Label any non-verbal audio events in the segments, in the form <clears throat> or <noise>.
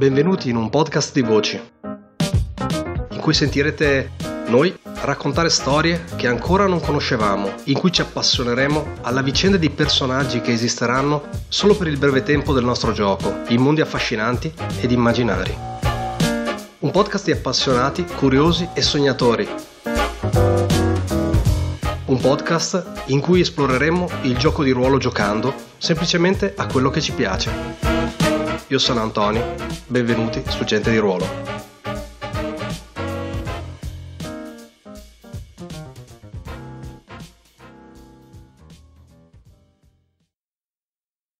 benvenuti in un podcast di voci, in cui sentirete noi raccontare storie che ancora non conoscevamo, in cui ci appassioneremo alla vicenda di personaggi che esisteranno solo per il breve tempo del nostro gioco, in mondi affascinanti ed immaginari. Un podcast di appassionati, curiosi e sognatori. Un podcast in cui esploreremo il gioco di ruolo giocando semplicemente a quello che ci piace. Io sono Antonio, benvenuti su Gente di Ruolo.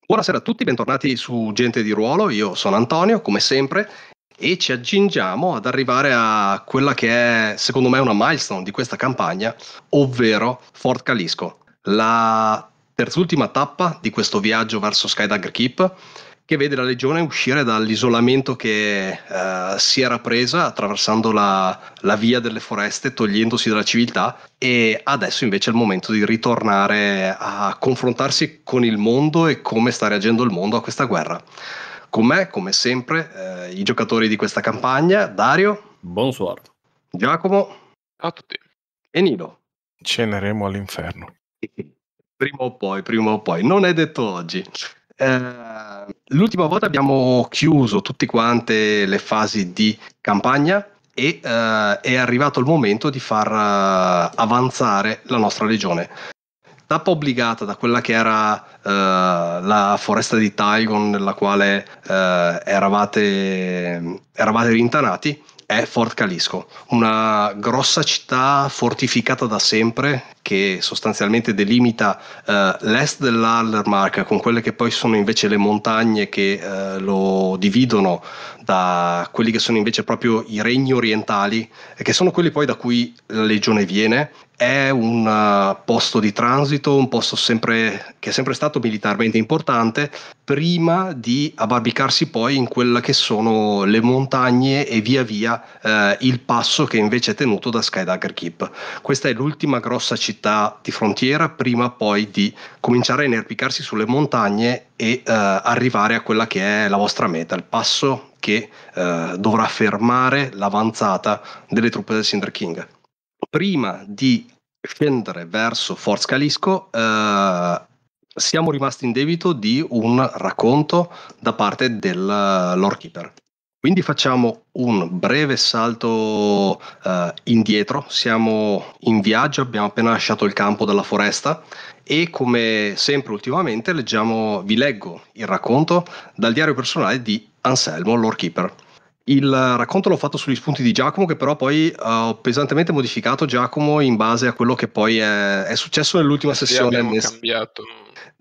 Buonasera a tutti, bentornati su Gente di Ruolo, io sono Antonio, come sempre, e ci aggiungiamo ad arrivare a quella che è, secondo me, una milestone di questa campagna, ovvero Fort Calisco, la terz'ultima tappa di questo viaggio verso Skydagger Keep che vede la legione uscire dall'isolamento che eh, si era presa attraversando la, la, via delle foreste, togliendosi dalla civiltà e adesso invece è il momento di ritornare a confrontarsi con il mondo e come sta reagendo il mondo a questa guerra. Con me, come sempre, eh, i giocatori di questa campagna, Dario. Bonsoir. Giacomo. A tutti. E Nino. Ceneremo all'inferno. <laughs> prima o poi, prima o poi. Non è detto oggi. Eh, l'ultima volta abbiamo chiuso tutte quante le fasi di campagna e eh, è arrivato il momento di far eh, avanzare la nostra legione. Tappa obbligata da quella che era eh, la foresta di Tygon nella quale eravate, eravate rintanati è Fort Calisco, una grossa città fortificata da sempre che sostanzialmente delimita eh, l'est dell'Allermark con quelle che poi sono invece le montagne che eh, lo dividono da quelli che sono invece proprio i regni orientali, che sono quelli poi da cui la legione viene. È un eh, posto di transito, un posto sempre, che è sempre stato militarmente importante, prima di abbarbicarsi poi in quelle che sono le montagne e via via eh, il passo che invece è tenuto da Skydagger Keep. Questa è l'ultima grossa città di frontiera, prima poi di cominciare a inerpicarsi sulle montagne e eh, arrivare a quella che è la vostra meta, il passo che eh, dovrà fermare l'avanzata delle truppe del Cinder King. Prima di scendere verso Fort Scalisco, eh, siamo rimasti in debito di un racconto da parte del eh, Lord Keeper. Quindi facciamo un breve salto eh, indietro, siamo in viaggio, abbiamo appena lasciato il campo della foresta e come sempre ultimamente leggiamo, vi leggo il racconto dal diario personale di Anselmo, Lord Keeper. Il racconto l'ho fatto sugli spunti di Giacomo, che però poi eh, ho pesantemente modificato Giacomo in base a quello che poi è, è successo nell'ultima sì, sessione. Abbiamo nel... cambiato.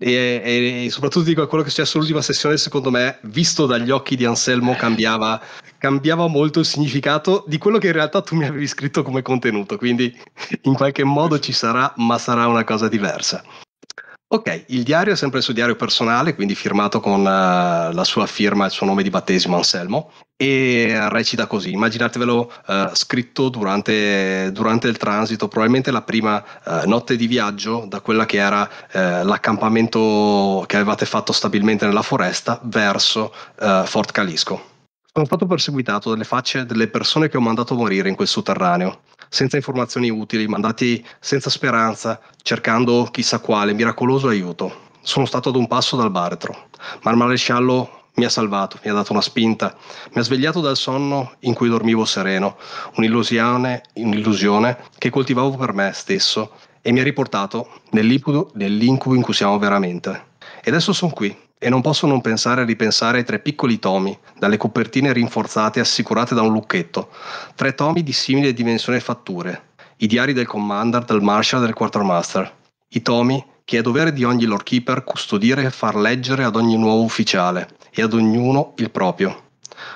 E, e, soprattutto dico quello che è successo nell'ultima sessione, secondo me, visto dagli occhi di Anselmo, cambiava, cambiava molto il significato di quello che in realtà tu mi avevi scritto come contenuto. Quindi in qualche modo ci sarà, ma sarà una cosa diversa. Ok, il diario è sempre il suo diario personale, quindi firmato con uh, la sua firma e il suo nome di battesimo Anselmo, e recita così, immaginatevelo uh, scritto durante, durante, il transito, probabilmente la prima uh, notte di viaggio da quella che era l'accampamento che avevate fatto stabilmente nella foresta verso Fort Calisco. Sono stato perseguitato dalle facce delle persone che ho mandato morire in quel sotterraneo senza informazioni utili, mandati senza speranza, cercando chissà quale miracoloso aiuto. Sono stato ad un passo dal baretro, ma il maresciallo mi ha salvato, mi ha dato una spinta, mi ha svegliato dal sonno in cui dormivo sereno, un'illusione, un'illusione che coltivavo per me stesso e mi ha riportato nell'incubo in cui siamo veramente. E adesso sono qui, e non posso non pensare a ripensare ai tre piccoli tomi, dalle copertine rinforzate e assicurate da un lucchetto, tre tomi di simile dimensione e fatture, i diari del commander, del marshal e del quartermaster, i tomi che è dovere di ogni lord keeper custodire e far leggere ad ogni nuovo ufficiale, e ad ognuno il proprio.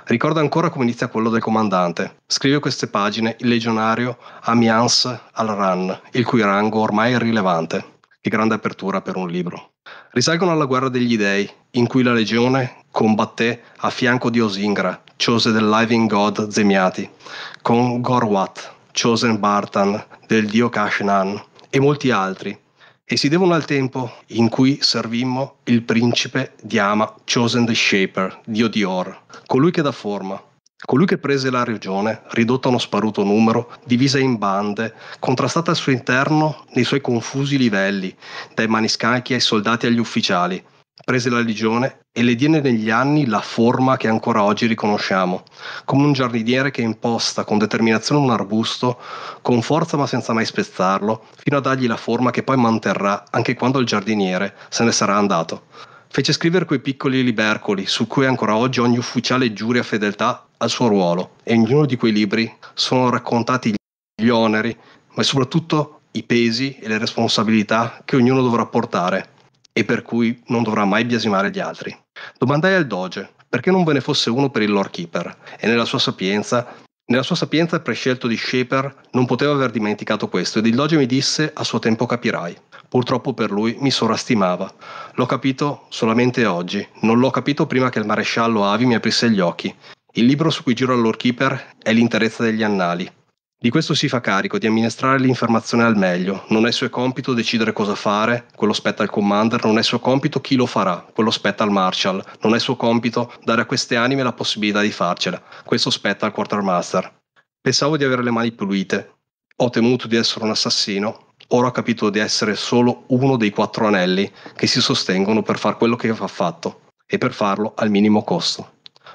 Ricorda ancora come inizia quello del comandante. Scrive queste pagine il legionario Amiens Al-Ran, il cui rango ormai è irrilevante. Che grande apertura per un libro. Risalgono alla guerra degli dei, in cui la legione combatté a fianco di Osingra, chose del Living God Zemiati, con Gorwat, Chosen Bartan, del dio Kashnan e molti altri, e si devono al tempo in cui servimmo il principe di Ama, Chosen the Shaper, dio di Or, colui che dà forma, Colui che prese la regione, ridotta a uno sparuto numero, divisa in bande, contrastata al suo interno nei suoi confusi livelli, dai maniscalchi ai soldati e agli ufficiali, prese la legione e le diede negli anni la forma che ancora oggi riconosciamo, come un giardiniere che imposta con determinazione un arbusto, con forza ma senza mai spezzarlo, fino a dargli la forma che poi manterrà anche quando il giardiniere se ne sarà andato fece scrivere quei piccoli libercoli su cui ancora oggi ogni ufficiale giuria fedeltà al suo ruolo e in ognuno di quei libri sono raccontati gli oneri, ma soprattutto i pesi e le responsabilità che ognuno dovrà portare e per cui non dovrà mai biasimare gli altri. Domandai al doge perché non ve ne fosse uno per il Lord keeper e nella sua sapienza nella sua sapienza il prescelto di Shaper non poteva aver dimenticato questo ed il Doge mi disse a suo tempo capirai. Purtroppo per lui mi sovrastimava. L'ho capito solamente oggi, non l'ho capito prima che il maresciallo Avi mi aprisse gli occhi. Il libro su cui giro all'Orkeeper è l'interezza degli annali, di questo si fa carico di amministrare l'informazione al meglio, non è suo compito decidere cosa fare, quello spetta al commander, non è suo compito chi lo farà, quello spetta al marshal, non è suo compito dare a queste anime la possibilità di farcela, questo spetta al quartermaster. Pensavo di avere le mani pulite, ho temuto di essere un assassino, ora ho capito di essere solo uno dei quattro anelli che si sostengono per far quello che va fatto, e per farlo al minimo costo.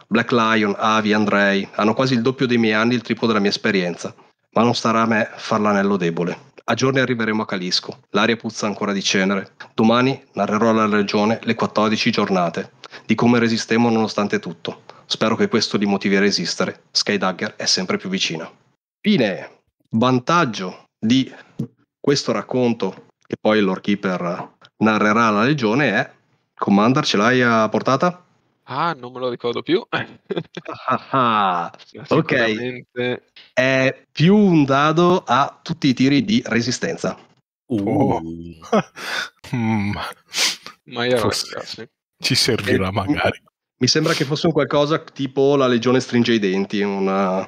Black Lion, Avi, Andrei hanno quasi il doppio dei miei anni e il triplo della mia esperienza ma non starà a me far l'anello debole. A giorni arriveremo a Calisco, l'aria puzza ancora di cenere. Domani narrerò alla regione le 14 giornate, di come resistemmo nonostante tutto. Spero che questo li motivi a resistere. Skydagger è sempre più vicina. Fine, vantaggio di questo racconto che poi l'Orkeeper narrerà alla legione è... Commander, ce l'hai a portata? Ah, non me lo ricordo più. ah, ah, ah. ok è più un dado a tutti i tiri di resistenza. Oh. <laughs> mm. Ma io Forse ci servirà e, eh, magari. Mi sembra che fosse un qualcosa tipo la legione stringe i denti, una,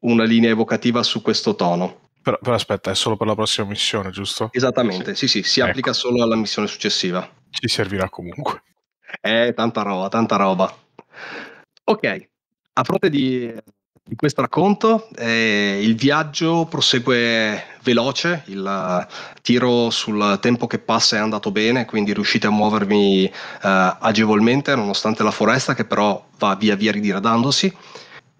una linea evocativa su questo tono. Però, però, aspetta, è solo per la prossima missione, giusto? Esattamente, sì, sì, sì si ecco. applica solo alla missione successiva. Ci servirà comunque. Eh, tanta roba, tanta roba. Ok, a fronte di di questo racconto. Eh, il viaggio prosegue veloce, il eh, tiro sul tempo che passa è andato bene, quindi riuscite a muovermi uh, eh, agevolmente nonostante la foresta che però va via via ridiradandosi.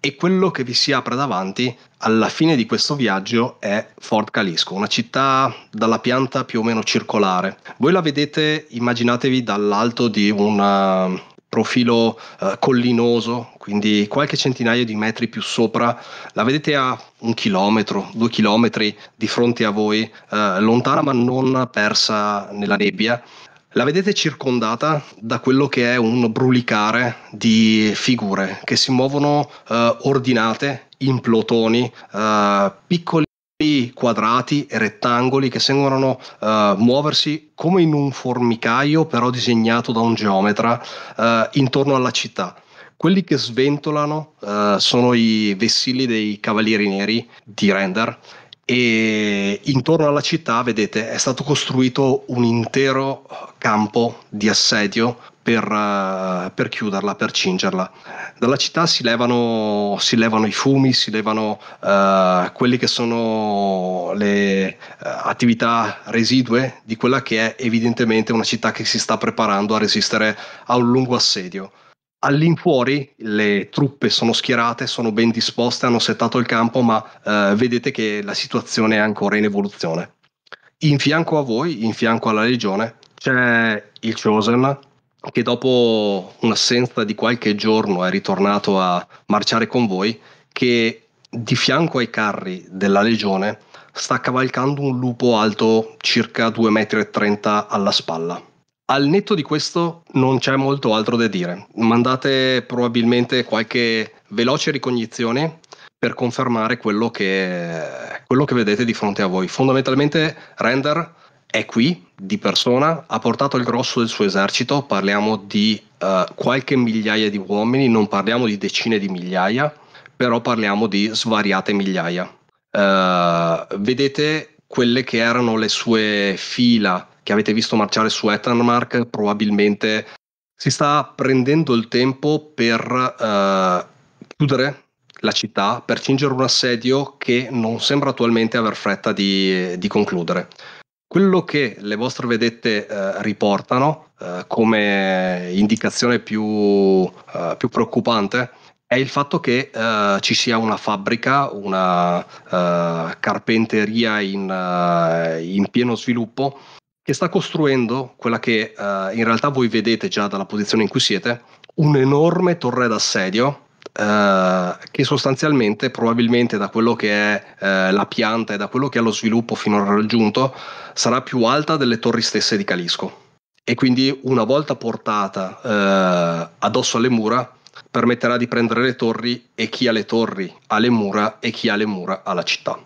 E quello che vi si apre davanti alla fine di questo viaggio è Fort Calisco, una città dalla pianta più o meno circolare. Voi la vedete, immaginatevi dall'alto di una, eh, profilo eh, collinoso, quindi qualche centinaio di metri più sopra, la vedete a un chilometro, due chilometri di fronte a voi, eh, lontana ma non persa nella nebbia. La vedete circondata da quello che è un brulicare di figure che si muovono eh, ordinate in plotoni, eh, piccoli quadrati e rettangoli che sembrano uh, muoversi come in un formicaio però disegnato da un geometra uh, intorno alla città. Quelli che sventolano uh, sono i vessilli dei Cavalieri Neri di Render e intorno alla città, vedete, è stato costruito un intero campo di assedio per, eh, per, chiuderla, per cingerla. Dalla città si levano, si levano i fumi, si levano uh, quelle che sono le uh, attività residue di quella che è evidentemente una città che si sta preparando a resistere a un lungo assedio. All'infuori le truppe sono schierate, sono ben disposte, hanno settato il campo, ma uh, vedete che la situazione è ancora in evoluzione. In fianco a voi, in fianco alla legione, c'è il Chosen, che dopo un'assenza di qualche giorno è ritornato a marciare con voi, che di fianco ai carri della legione sta cavalcando un lupo alto circa 2,30 m alla spalla. Al netto di questo non c'è molto altro da dire. Mandate probabilmente qualche veloce ricognizione per confermare quello che, quello che vedete di fronte a voi. Fondamentalmente Render è qui di persona, ha portato il grosso del suo esercito, parliamo di uh, qualche migliaia di uomini, non parliamo di decine di migliaia, però parliamo di svariate migliaia. Uh, vedete quelle che erano le sue fila che avete visto marciare su Eternmark, probabilmente si sta prendendo il tempo per uh, chiudere la città per cingere un assedio che non sembra attualmente aver fretta di, di concludere. Quello che le vostre vedette eh, riportano eh, come indicazione più, eh, più, preoccupante è il fatto che eh, ci sia una fabbrica, una eh, carpenteria in, eh, in pieno sviluppo che sta costruendo quella che uh, in realtà voi vedete già dalla posizione in cui siete, un'enorme torre d'assedio eh, che sostanzialmente probabilmente da quello che è eh, la pianta e da quello che è lo sviluppo finora raggiunto sarà più alta delle torri stesse di Calisco e quindi una volta portata eh, addosso alle mura permetterà di prendere le torri e chi ha le torri ha le mura e chi ha le mura ha la città.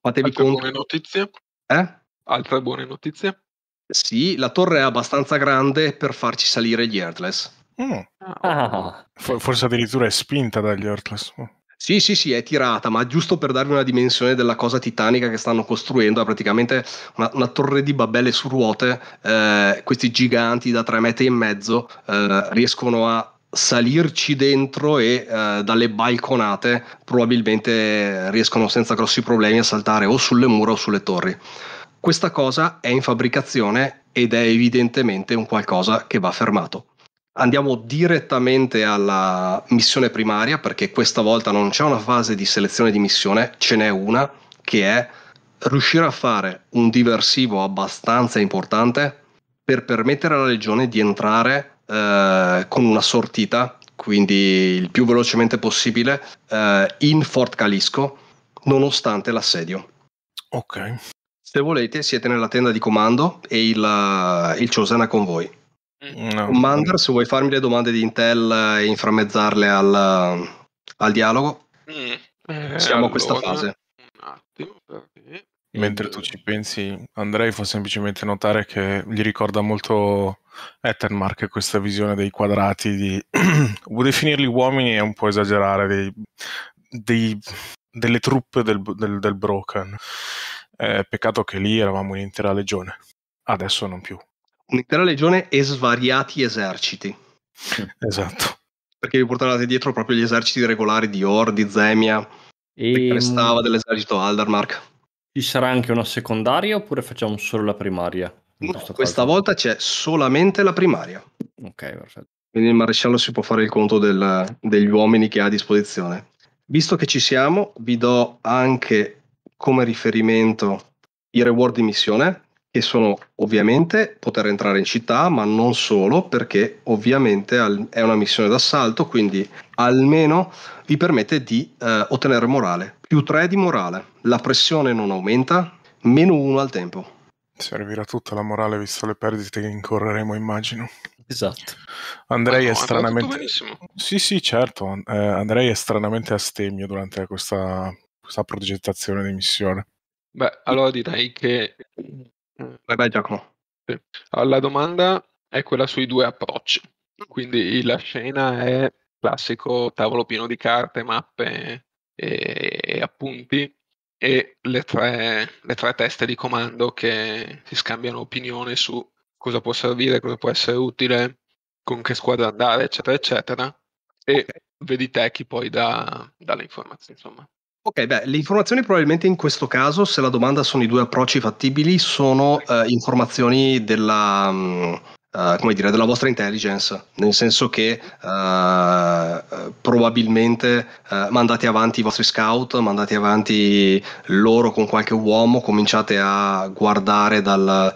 Fatevi Altre conto. buone notizie? Eh? Altre buone notizie? Sì, la torre è abbastanza grande per farci salire gli Earthless Mm. Ah. ah. Forse addirittura è spinta dagli Earthless. Mm. Sì, sì, sì, è tirata, ma giusto per darvi una dimensione della cosa titanica che stanno costruendo, è praticamente una, una torre di babelle su ruote, eh, questi giganti da tre metri e mezzo eh, riescono a salirci dentro e eh, dalle balconate probabilmente riescono senza grossi problemi a saltare o sulle mura o sulle torri. Questa cosa è in fabbricazione ed è evidentemente un qualcosa che va fermato. Andiamo direttamente alla missione primaria perché questa volta non c'è una fase di selezione di missione, ce n'è una che è riuscire a fare un diversivo abbastanza importante per permettere alla legione di entrare eh, con una sortita, quindi il più velocemente possibile, eh, in Fort Calisco nonostante l'assedio. Ok. Se volete siete nella tenda di comando e il, il è con voi. No. Commander, se vuoi farmi le domande di Intel e inframmezzarle al, al dialogo, mm. siamo allora, a questa fase. Un attimo, perché... Mentre tu ci pensi, Andrei fa semplicemente notare che gli ricorda molto Ethermark questa visione dei quadrati di... <clears throat> definirli uomini è un po' esagerare, dei, dei, delle truppe del, del, del Broken. Eh, peccato che lì eravamo un'intera legione, adesso non più un'intera legione e svariati eserciti. Esatto. Perché vi portavate dietro proprio gli eserciti regolari di Or, di Zemia, e... che ehm, restava dell'esercito Aldermark. Ci sarà anche una secondaria oppure facciamo solo la primaria? No, questa caso. volta c'è solamente la primaria. Ok, perfetto. Quindi il maresciallo si può fare il conto del, degli uomini che ha a disposizione. Visto che ci siamo, vi do anche come riferimento i reward di missione e sono ovviamente poter entrare in città, ma non solo, perché ovviamente è una missione d'assalto, quindi almeno vi permette di eh, ottenere morale. Più 3 di morale, la pressione non aumenta, meno 1 al tempo. Servirà tutta la morale visto le perdite che incorreremo, immagino. Esatto. Andrei no, è stranamente... Sì, sì, certo. Eh, Andrei è stranamente astemio durante questa, questa progettazione di missione. Beh, allora direi che Mm. Vai, vai Giacomo. Sì. Allora, ah, la domanda è quella sui due approcci. Quindi la scena è classico tavolo pieno di carte, mappe e, e appunti e le tre, le tre teste di comando che si scambiano opinioni su cosa può servire, cosa può essere utile, con che squadra andare, eccetera, eccetera. E okay. vedi te chi poi dà, dà le informazioni, insomma. Ok, beh, le informazioni probabilmente in questo caso, se la domanda sono i due approcci fattibili, sono eh, informazioni della, mh, mm, eh, Uh, come dire, della vostra intelligence, nel senso che uh, probabilmente uh, mandate avanti i vostri scout, mandate avanti loro con qualche uomo, cominciate a guardare dal,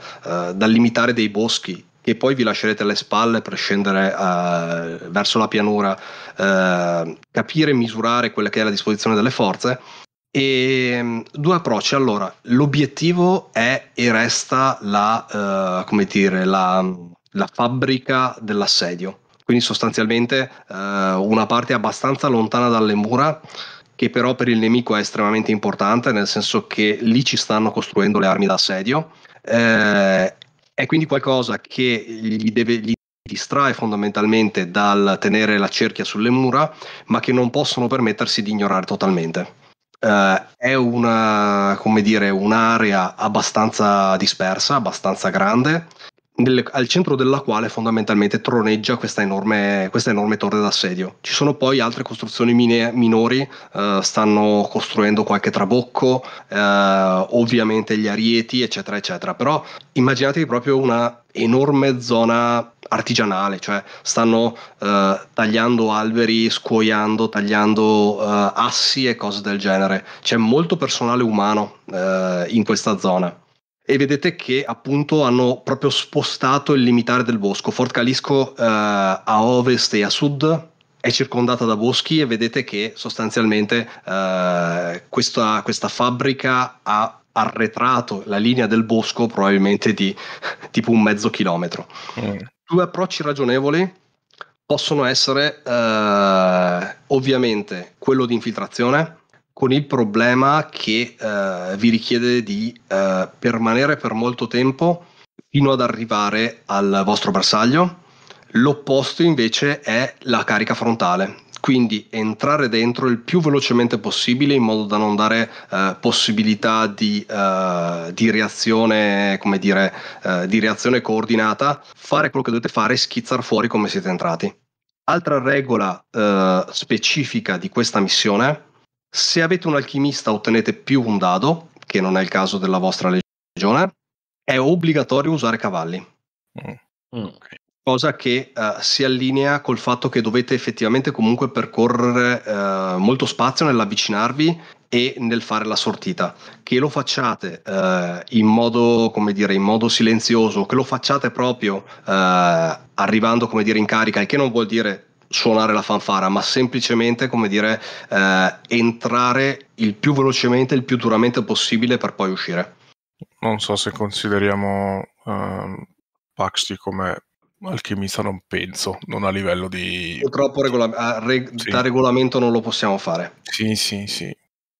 dal limitare dei boschi che poi vi lascerete alle spalle per scendere uh, verso la pianura, uh, capire e misurare quella che è la disposizione delle forze. E ehm, due approcci. Allora, l'obiettivo è e resta la, eh, come dire, la, la fabbrica dell'assedio. Quindi sostanzialmente una parte abbastanza lontana dalle mura che però per il nemico è estremamente importante, nel senso che lì ci stanno costruendo le armi d'assedio. È quindi qualcosa che gli, deve, gli distrae fondamentalmente dal tenere la cerchia sulle mura, ma che non possono permettersi di ignorare totalmente. Uh, è una, come dire, un'area abbastanza dispersa, abbastanza grande, nel, al centro della quale fondamentalmente troneggia questa enorme, questa enorme, torre d'assedio. Ci sono poi altre costruzioni mine, minori, eh, stanno costruendo qualche trabocco, eh, ovviamente gli arieti, eccetera, eccetera. Però immaginatevi proprio una enorme zona artigianale, cioè stanno eh, tagliando alberi, scuoiando, tagliando eh, assi e cose del genere. C'è molto personale umano eh, in questa zona e vedete che appunto hanno proprio spostato il limitare del bosco. Fort Calisco eh, a ovest e a sud è circondata da boschi e vedete che sostanzialmente eh, questa, questa fabbrica ha arretrato la linea del bosco probabilmente di <laughs> tipo un mezzo chilometro. Mm. Due approcci ragionevoli possono essere eh, ovviamente quello di infiltrazione, con il problema che eh, vi richiede di eh, permanere per molto tempo fino ad arrivare al vostro bersaglio. L'opposto invece è la carica frontale, quindi entrare dentro il più velocemente possibile in modo da non dare eh, possibilità di, eh, di, reazione, come dire, eh, di reazione coordinata, fare quello che dovete fare e schizzare fuori come siete entrati. Altra regola eh, specifica di questa missione se avete un alchimista ottenete più un dado, che non è il caso della vostra legione, è obbligatorio usare cavalli. Mm. mm. Okay. Cosa che uh, si allinea col fatto che dovete effettivamente comunque percorrere uh, molto spazio nell'avvicinarvi e nel fare la sortita. Che lo facciate uh, in modo, come dire, in modo silenzioso, che lo facciate proprio arrivando, come dire, in carica, il che non vuol dire suonare la fanfara, ma semplicemente come dire eh, entrare il più velocemente, il più duramente possibile per poi uscire. Non so se consideriamo eh, Paxti come alchimista, non penso, non a livello di... Purtroppo regola- reg- sì. da regolamento non lo possiamo fare. Sì, sì, sì.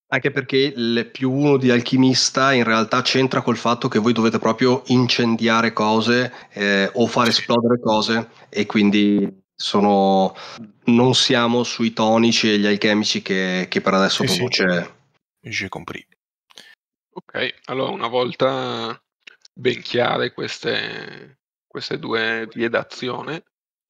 Anche perché il più uno di alchimista in realtà c'entra col fatto che voi dovete proprio incendiare cose eh, o far esplodere cose e quindi sono, non siamo sui tonici e gli alchemici che, che per adesso sì, produce. Sì. Ok, allora una volta ben chiare queste, queste due vie d'azione,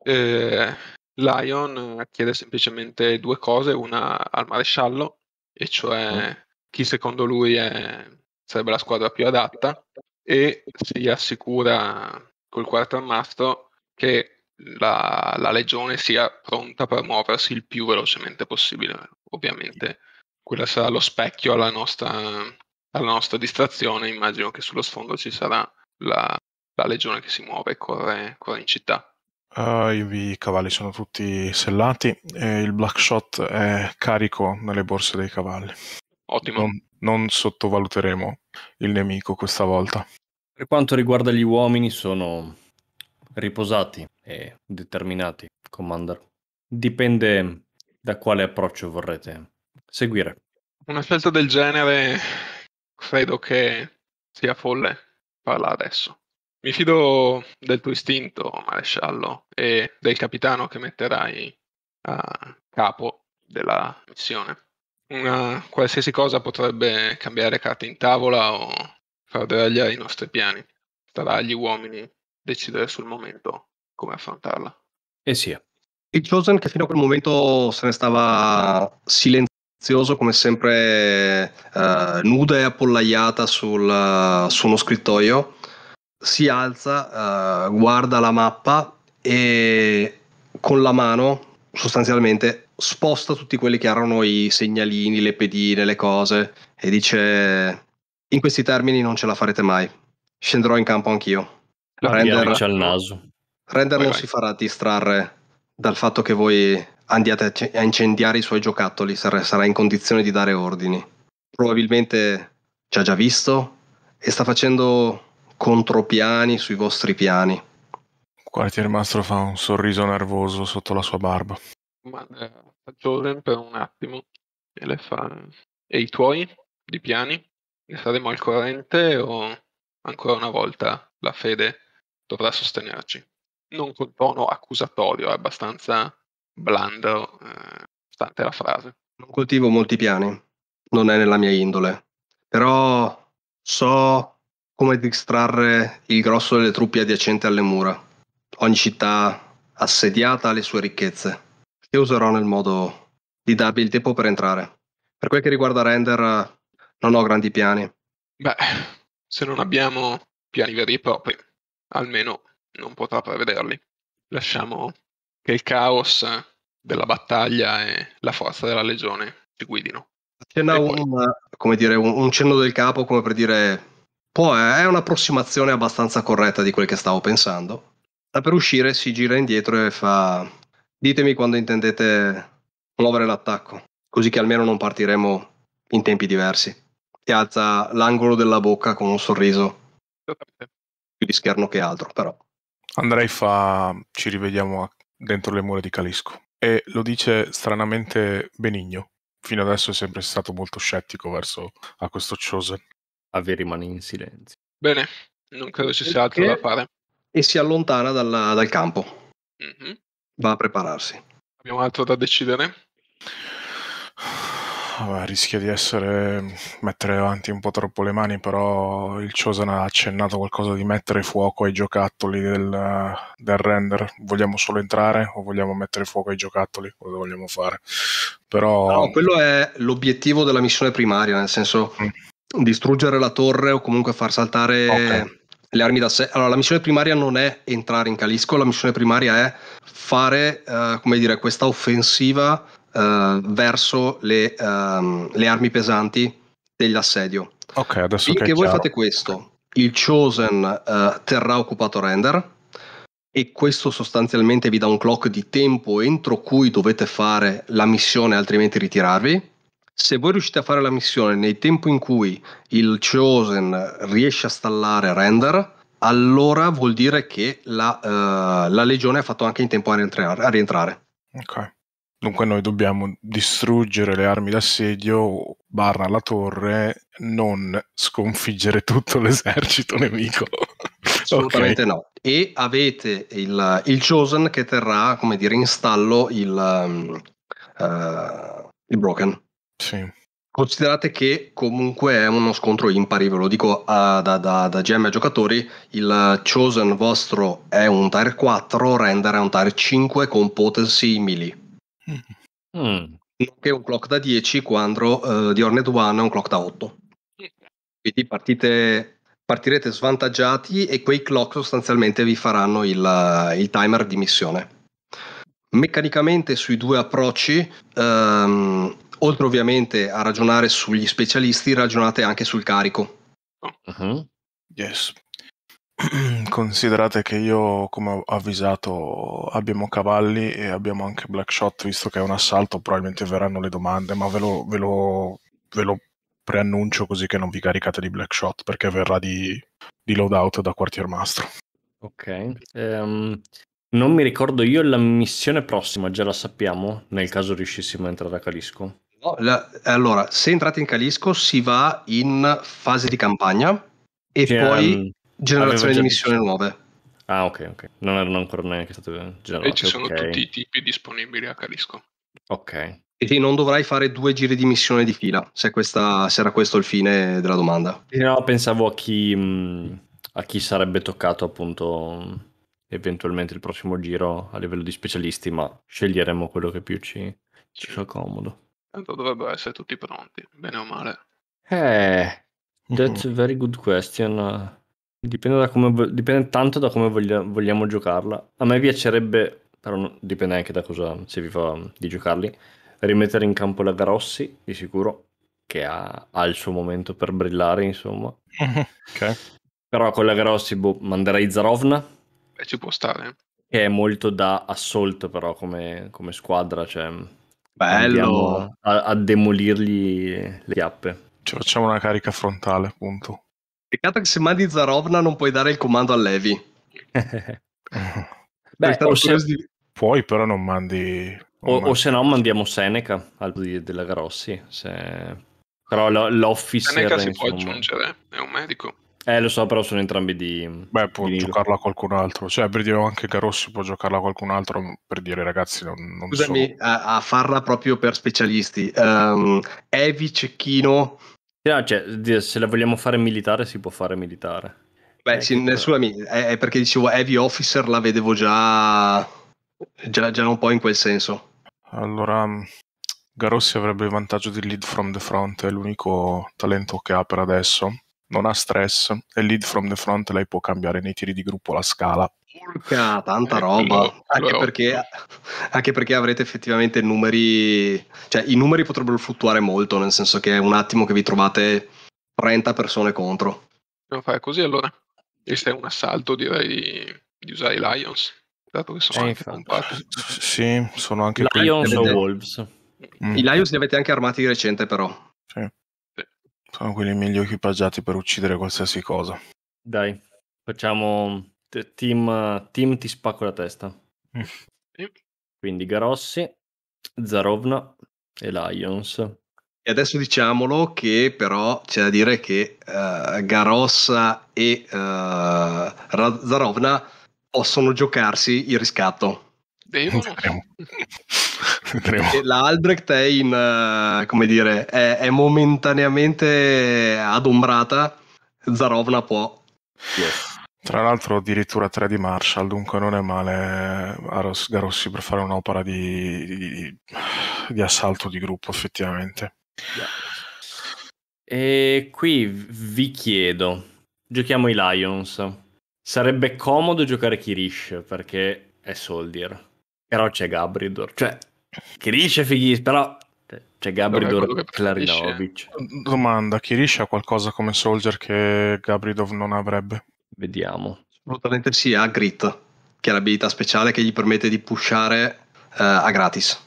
eh, Lion chiede semplicemente due cose, una al maresciallo, e cioè mm. chi secondo lui è, sarebbe la squadra più adatta, e si assicura col quarto armasto che la, la, legione sia pronta per muoversi il più velocemente possibile. Ovviamente quello sarà lo specchio alla nostra, alla nostra distrazione, immagino che sullo sfondo ci sarà la, la legione che si muove e corre, corre in città. Uh, I cavalli sono tutti sellati e il Black Shot è carico nelle borse dei cavalli. Ottimo. Non, non sottovaluteremo il nemico questa volta. Per quanto riguarda gli uomini, sono riposati e determinati, Commander. Dipende da quale approccio vorrete seguire. Una scelta del genere credo che sia folle parlare adesso. Mi fido del tuo istinto, maresciallo, e del capitano che metterai a capo della missione. Una qualsiasi cosa potrebbe cambiare carte in tavola o far deragliare i nostri piani. Starà agli uomini decidere sul momento come affrontarla. E eh sia. Il Chosen che fino a quel momento se ne stava silenzioso, come sempre eh, nuda e appollaiata sul, su uno scrittoio, si alza, eh, guarda la mappa e con la mano sostanzialmente sposta tutti quelli che erano i segnalini, le pedine, le cose e dice in questi termini non ce la farete mai, scenderò in campo anch'io. Render, al naso. Render non si farà distrarre dal fatto che voi andiate a incendiare i suoi giocattoli, sarà in condizione di dare ordini. Probabilmente ci ha già visto e sta facendo contropiani sui vostri piani. Quartiermastro fa un sorriso nervoso sotto la sua barba. Ma eh, Jordan per un attimo e le fa... E i tuoi di piani? Ne saremo al corrente o ancora una volta la fede dovrà sostenerci. Non col tono accusatorio, è abbastanza blando, eh, stante la frase. Non coltivo molti piani, non è nella mia indole, però so come distrarre il grosso delle truppe adiacenti alle mura. Ogni città assediata ha le sue ricchezze, che userò nel modo di darvi il tempo per entrare. Per quel che riguarda Render, non ho grandi piani. Beh, se non abbiamo piani veri e propri, almeno non potrà prevederli. Lasciamo che il caos della battaglia e la forza della legione ci guidino. Accenna poi... un, dire, un, un cenno del capo come per dire poi è un'approssimazione abbastanza corretta di quel che stavo pensando. Ma per uscire si gira indietro e fa ditemi quando intendete muovere l'attacco, così che almeno non partiremo in tempi diversi. Ti alza l'angolo della bocca con un sorriso. Esattamente più di scherno che altro, però. Andrei fa ci rivediamo dentro le mura di Calisco e lo dice stranamente benigno. Fino adesso è sempre stato molto scettico verso a questo Chosen. Avi rimane in silenzio. Bene, non credo ci sia altro da fare. E si allontana dalla, dal campo. Mm-hmm. Va a prepararsi. Abbiamo altro da decidere? Vabbè, ah, rischia di essere mettere avanti un po' troppo le mani, però il Chosen ha accennato qualcosa di mettere fuoco ai giocattoli del, del render. Vogliamo solo entrare o vogliamo mettere fuoco ai giocattoli? Cosa vogliamo fare? Però... No, quello è l'obiettivo della missione primaria, nel senso mm. distruggere la torre o comunque far saltare okay. le armi da sé. Allora, la missione primaria non è entrare in Calisco, la missione primaria è fare, eh, come dire, questa offensiva eh, verso le, um, le, armi pesanti dell'assedio. Ok, adesso Finché che voi fate questo, il Chosen uh, terrà occupato Render e questo sostanzialmente vi dà un clock di tempo entro cui dovete fare la missione altrimenti ritirarvi. Se voi riuscite a fare la missione nel tempo in cui il Chosen riesce a stallare Render, allora vuol dire che la, uh, la legione ha fatto anche in tempo a rientrare. A rientrare. Okay. Dunque noi dobbiamo distruggere le armi d'assedio barra la torre, non sconfiggere tutto l'esercito nemico. <laughs> Assolutamente okay. no. E avete il, il, Chosen che terrà, come dire, in stallo il, uh, il Broken. Sì. Considerate che comunque è uno scontro impari, ve lo dico uh, da, da, da GM ai giocatori, il Chosen vostro è un Tire 4, Render è un Tire 5 con potency melee. Mm. mm. Che è un clock da 10 quando uh, di Hornet One è un clock da 8. Quindi partite, partirete svantaggiati e quei clock sostanzialmente vi faranno il, il timer di missione. Meccanicamente sui due approcci, um, oltre ovviamente a ragionare sugli specialisti, ragionate anche sul carico. Uh-huh. Yes. <clears throat> Considerate che io, come ho avvisato, abbiamo cavalli e abbiamo anche Blackshot, visto che è un assalto, probabilmente verranno le domande, ma ve lo, ve lo, ve lo preannuncio così che non vi caricate di Blackshot, perché verrà di, di loadout da quartiermastro. Ok. Um, non mi ricordo io la missione prossima, già la sappiamo, nel caso riuscissimo a entrare a Calisco. No, la, allora, se entrate in Calisco si va in fase di campagna e C'è, poi... Ehm, Generazione di missioni nuove. Ah, ok, ok. Non erano ancora neanche state generate. E ci sono okay. tutti i tipi disponibili a Calisco. Ok. E non dovrai fare due giri di missione di fila, se, questa, se era questo il fine della domanda. No, pensavo a chi, mm, a chi sarebbe toccato appunto eventualmente il prossimo giro a livello di specialisti, ma sceglieremo quello che più ci, ci fa comodo. Tanto dovrebbero essere tutti pronti, bene o male. Eh, that's a very good question. Dipende, da come, dipende tanto da come voglia- vogliamo giocarla. A me piacerebbe, però no- dipende anche da cosa si vi fa mm, di giocarli, rimettere in campo la Grossi, di sicuro, che ha, ha il suo momento per brillare, insomma. <laughs> ok. Però con la Grossi boh, manderei Zarovna, Beh, ci può stare. che è molto da assolto, però come, come squadra, cioè mm, Bello. a, a demolirgli le chiappe. Ci facciamo una carica frontale, appunto. Peccato che se mandi Zarovna non puoi dare il comando a Levi. <laughs> Beh, o se... Di... Puoi, però non mandi... o, o, se no mandiamo Seneca al di, della Grossi. Se... Però l'office... Seneca si insomma. può aggiungere, è un medico. Eh, lo so, però sono entrambi di. Beh, può di giocarla a qualcun altro. Cioè, per dire anche Garossi può giocarla a qualcun altro. Per dire, ragazzi, non, non Scusami, so. a, a, farla proprio per specialisti. Um, Evi Cecchino No, cioè, se la vogliamo fare militare si può fare militare. Beh, eh, sì, nessuna mi... è perché dicevo heavy officer la vedevo già... già, già un po' in quel senso. Allora, mm, Garossi avrebbe il vantaggio di lead from the front, è l'unico talento che ha per adesso. Non ha stress e lead from the front lei può cambiare nei tiri di gruppo la scala Urca, tanta eh, roba. Anche, perché, anche, perché, avrete effettivamente numeri. Cioè, i numeri potrebbero fluttuare molto, nel senso che è un attimo che vi trovate 30 persone contro. Lo fare così allora? Questo è un assalto, direi di, di usare i Lions. Dato che sono anche compatti. Sì, sono anche Lions o Wolves. Mm. I Lions li avete anche armati di recente, però. sì. Sono quelli meglio equipaggiati per uccidere qualsiasi cosa. Dai, facciamo Team, team ti spacco la testa. Mm. Quindi Garossi, Zarovna e Lions. E adesso diciamolo che però c'è da dire che uh, eh, Garossa e uh, Zarovna possono giocarsi il riscatto. Devono. <laughs> La Albrecht è, in, uh, come dire, è, è, momentaneamente adombrata, Zarovna può. Yes. Tra l'altro addirittura 3 di Marshall, dunque non è male eh, Aros Garossi per fare un'opera di, di, di assalto di gruppo effettivamente. Yeah. E qui vi chiedo, giochiamo i Lions. Sarebbe comodo giocare Kirish perché è Soldier, però c'è Gabridor, cioè Kirish è fighissimo, però c'è Gabridor Klarinovic. Domanda, Kirish ha qualcosa come Soldier che Gabridov non avrebbe? Vediamo. Assolutamente sì, ha Grit, che è l'abilità speciale che gli permette di pushare eh, a gratis.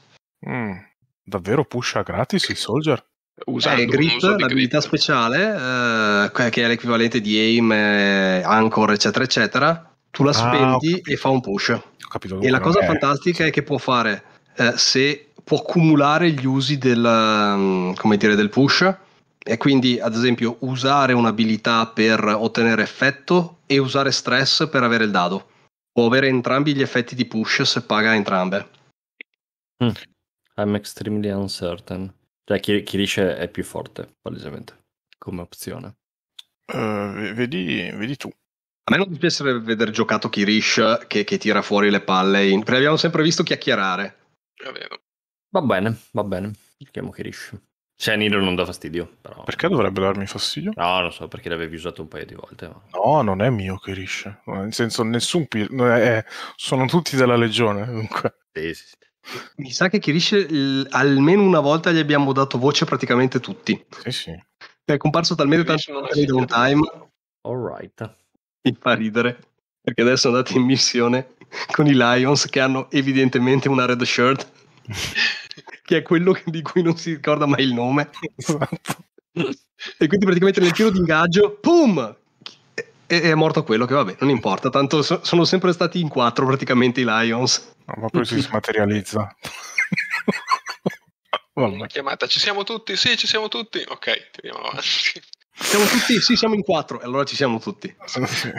Mm, davvero pusha gratis il Soldier? Usando eh, eh Grit, l'abilità grip. speciale, eh, che è l'equivalente di aim, eh, anchor, eccetera, eccetera, tu la ah, spendi e fa un push. capito. e la cosa è. fantastica è che può fare, eh, se può cumulare gli usi del, mm, dire, del push, e quindi, ad esempio, usare un'abilità per ottenere effetto e usare stress per avere il dado. Può avere entrambi gli effetti di push se paga entrambe. Mm. I'm extremely uncertain. Cioè, chi, chi, dice è più forte, palesemente, come opzione. Uh, vedi, vedi tu. A me non dispiacerebbe vedere giocato Kirish che, che, tira fuori le palle. In... abbiamo sempre visto chiacchierare. Va bene, va bene. Chiamo Kirish. Cioè, Nilo non dà fastidio. Però... Perché dovrebbe darmi fastidio? No, non so, perché l'avevi usato un paio di volte. Ma... No, non è mio Kirish. Nel senso, nessun... È... Sono tutti della legione, dunque. Sì, sì, sì. Mi sa che Kirish almeno una volta gli abbiamo dato voce praticamente tutti. Sì, sì. È comparso talmente tanto non è downtime. Alright. Mi fa ridere. Perché adesso andate in missione con i Lions che hanno evidentemente una red shirt. <laughs> che è quello <laughs> di cui non si ricorda mai il nome. Esatto. e quindi praticamente nel tiro di ingaggio, E è morto quello che vabbè, non importa, tanto so- sono sempre stati in quattro praticamente i Lions. No, ma poi si <laughs> smaterializza. <laughs> Una chiamata, ci siamo tutti? Sì, ci siamo tutti. Ok, tiriamo avanti. Siamo tutti? Sì, siamo in quattro. E allora ci siamo tutti. Sì. Esatto.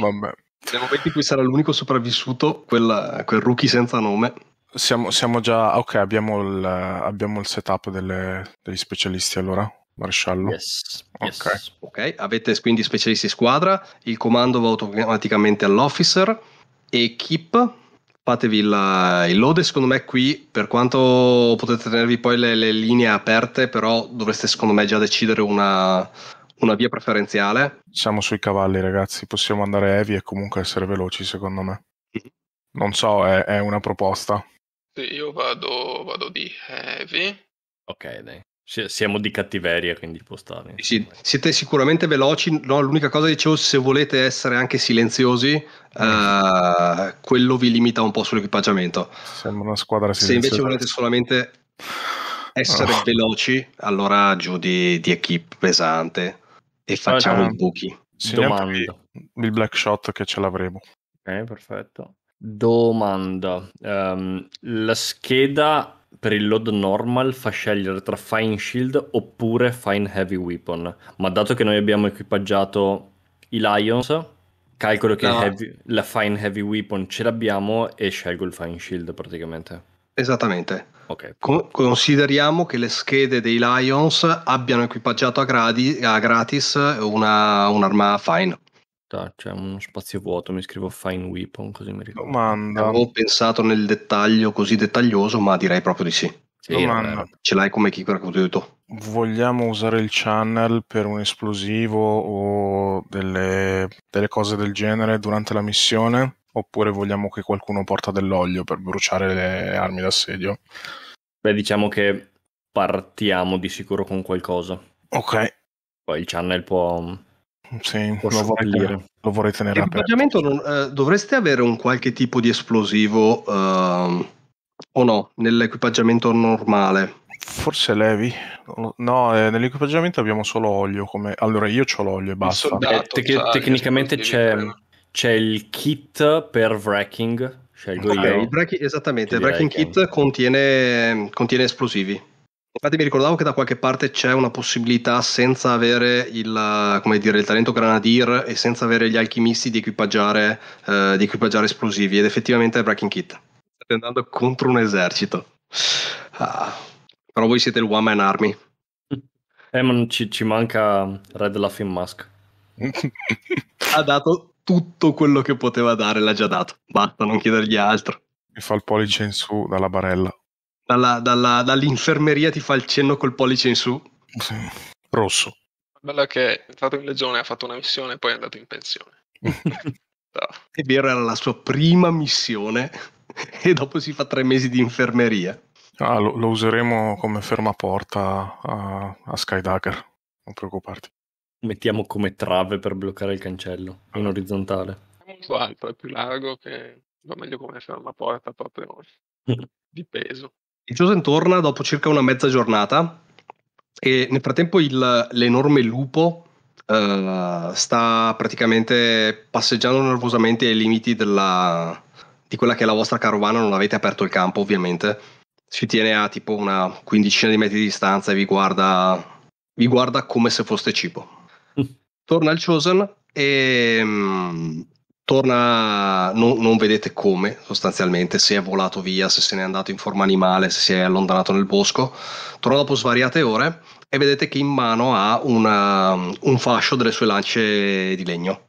Vabbè. Nel momento in cui sarà l'unico sopravvissuto, quella, quel rookie senza nome. Siamo, siamo già, ok, abbiamo il, abbiamo il setup delle, degli specialisti allora, maresciallo. Yes, okay. yes. ok, avete quindi specialisti squadra, il comando va automaticamente all'officer, equip, fatevi il, il load. Secondo me, qui per quanto potete tenervi poi le, le linee aperte, però dovreste, secondo me, già decidere una, una, via preferenziale. Siamo sui cavalli, ragazzi. Possiamo andare heavy e comunque essere veloci, secondo me. Non so, è, è una proposta. Io vado, vado di heavy. Ok, dai. Siamo di cattiveria, quindi può stare. Sì, siete sicuramente veloci. No, l'unica cosa che dicevo, se volete essere anche silenziosi, mm. eh, quello vi limita un po' sull'equipaggiamento. Sembra una squadra silenziosa. Se invece volete solamente essere oh. veloci, allora giù di, di equip pesante e facciamo ah, i buchi. Domanda. Il black shot che ce l'avremo. Ok, perfetto. Domanda. Ehm, la scheda per il load normal fa scegliere tra Fine Shield oppure Fine Heavy Weapon, ma dato che noi abbiamo equipaggiato i Lions, calcolo che no. heavy, la Fine Heavy Weapon ce l'abbiamo e scelgo il Fine Shield praticamente. Esattamente. Okay. Con- consideriamo che le schede dei Lions abbiano equipaggiato a, gradi, a gratis una, un'arma Fine c'è cioè uno spazio vuoto, mi scrivo fine weapon, così mi ricordo. Domanda. Avevo pensato nel dettaglio così dettaglioso, ma direi proprio di sì. sì Domanda. Ce l'hai come kick gratuito. Vogliamo usare il channel per un esplosivo o delle, delle cose del genere durante la missione? Oppure vogliamo che qualcuno porta dell'olio per bruciare le armi d'assedio? Beh, diciamo che partiamo di sicuro con qualcosa. Ok. Poi il channel può sì, lo vorrei, tenere, lo vorrei tenere aperto. Non, eh, dovreste avere un qualche tipo di esplosivo eh, o no nell'equipaggiamento normale? Forse levi. No, eh, nell'equipaggiamento abbiamo solo olio. Come... Allora io ho l'olio e basta. Soldato, eh, te- sa, tecnicamente c'è, c'è, il kit per wrecking. Scelgo okay, io. Il break- esattamente, il wrecking kit contiene, contiene esplosivi. Infatti mi ricordavo che da qualche parte c'è una possibilità senza avere il, dire, il talento Granadir e senza avere gli alchimisti di equipaggiare, eh, di equipaggiare esplosivi ed effettivamente è Breaking Kit. State andando contro un esercito. Ah, però voi siete il One Man Army. <laughs> Eh, ma ci, ci manca Red Laughing Mask. <laughs> ha dato tutto quello che poteva dare, l'ha già dato. Basta, non chiedergli altro. Mi fa il pollice in su dalla barella dalla, dalla, dall'infermeria ti fa il cenno col pollice in su. Rosso. Bello che è entrato in legione, ha fatto una missione e poi è andato in pensione. no. <laughs> E vero, era la sua prima missione <laughs> e dopo si fa tre mesi di infermeria. Ah, lo, lo useremo come fermaporta a, a Skydagger, non preoccuparti. Mettiamo come trave per bloccare il cancello, in ah. orizzontale. È molto alto, è più largo che va meglio come fermaporta proprio <laughs> di peso. E Josen torna dopo circa una mezza giornata e nel frattempo il, l'enorme lupo uh, sta praticamente passeggiando nervosamente ai limiti della, di quella che è la vostra carovana, non avete aperto il campo ovviamente, si tiene a tipo una quindicina di metri di distanza e vi guarda, vi guarda come se foste cibo. <laughs> Torna il Chosen e mm, torna, non, non, vedete come sostanzialmente, se è volato via, se se n'è andato in forma animale, se si è allontanato nel bosco, torna dopo svariate ore e vedete che in mano ha una, um, un fascio delle sue lance di legno.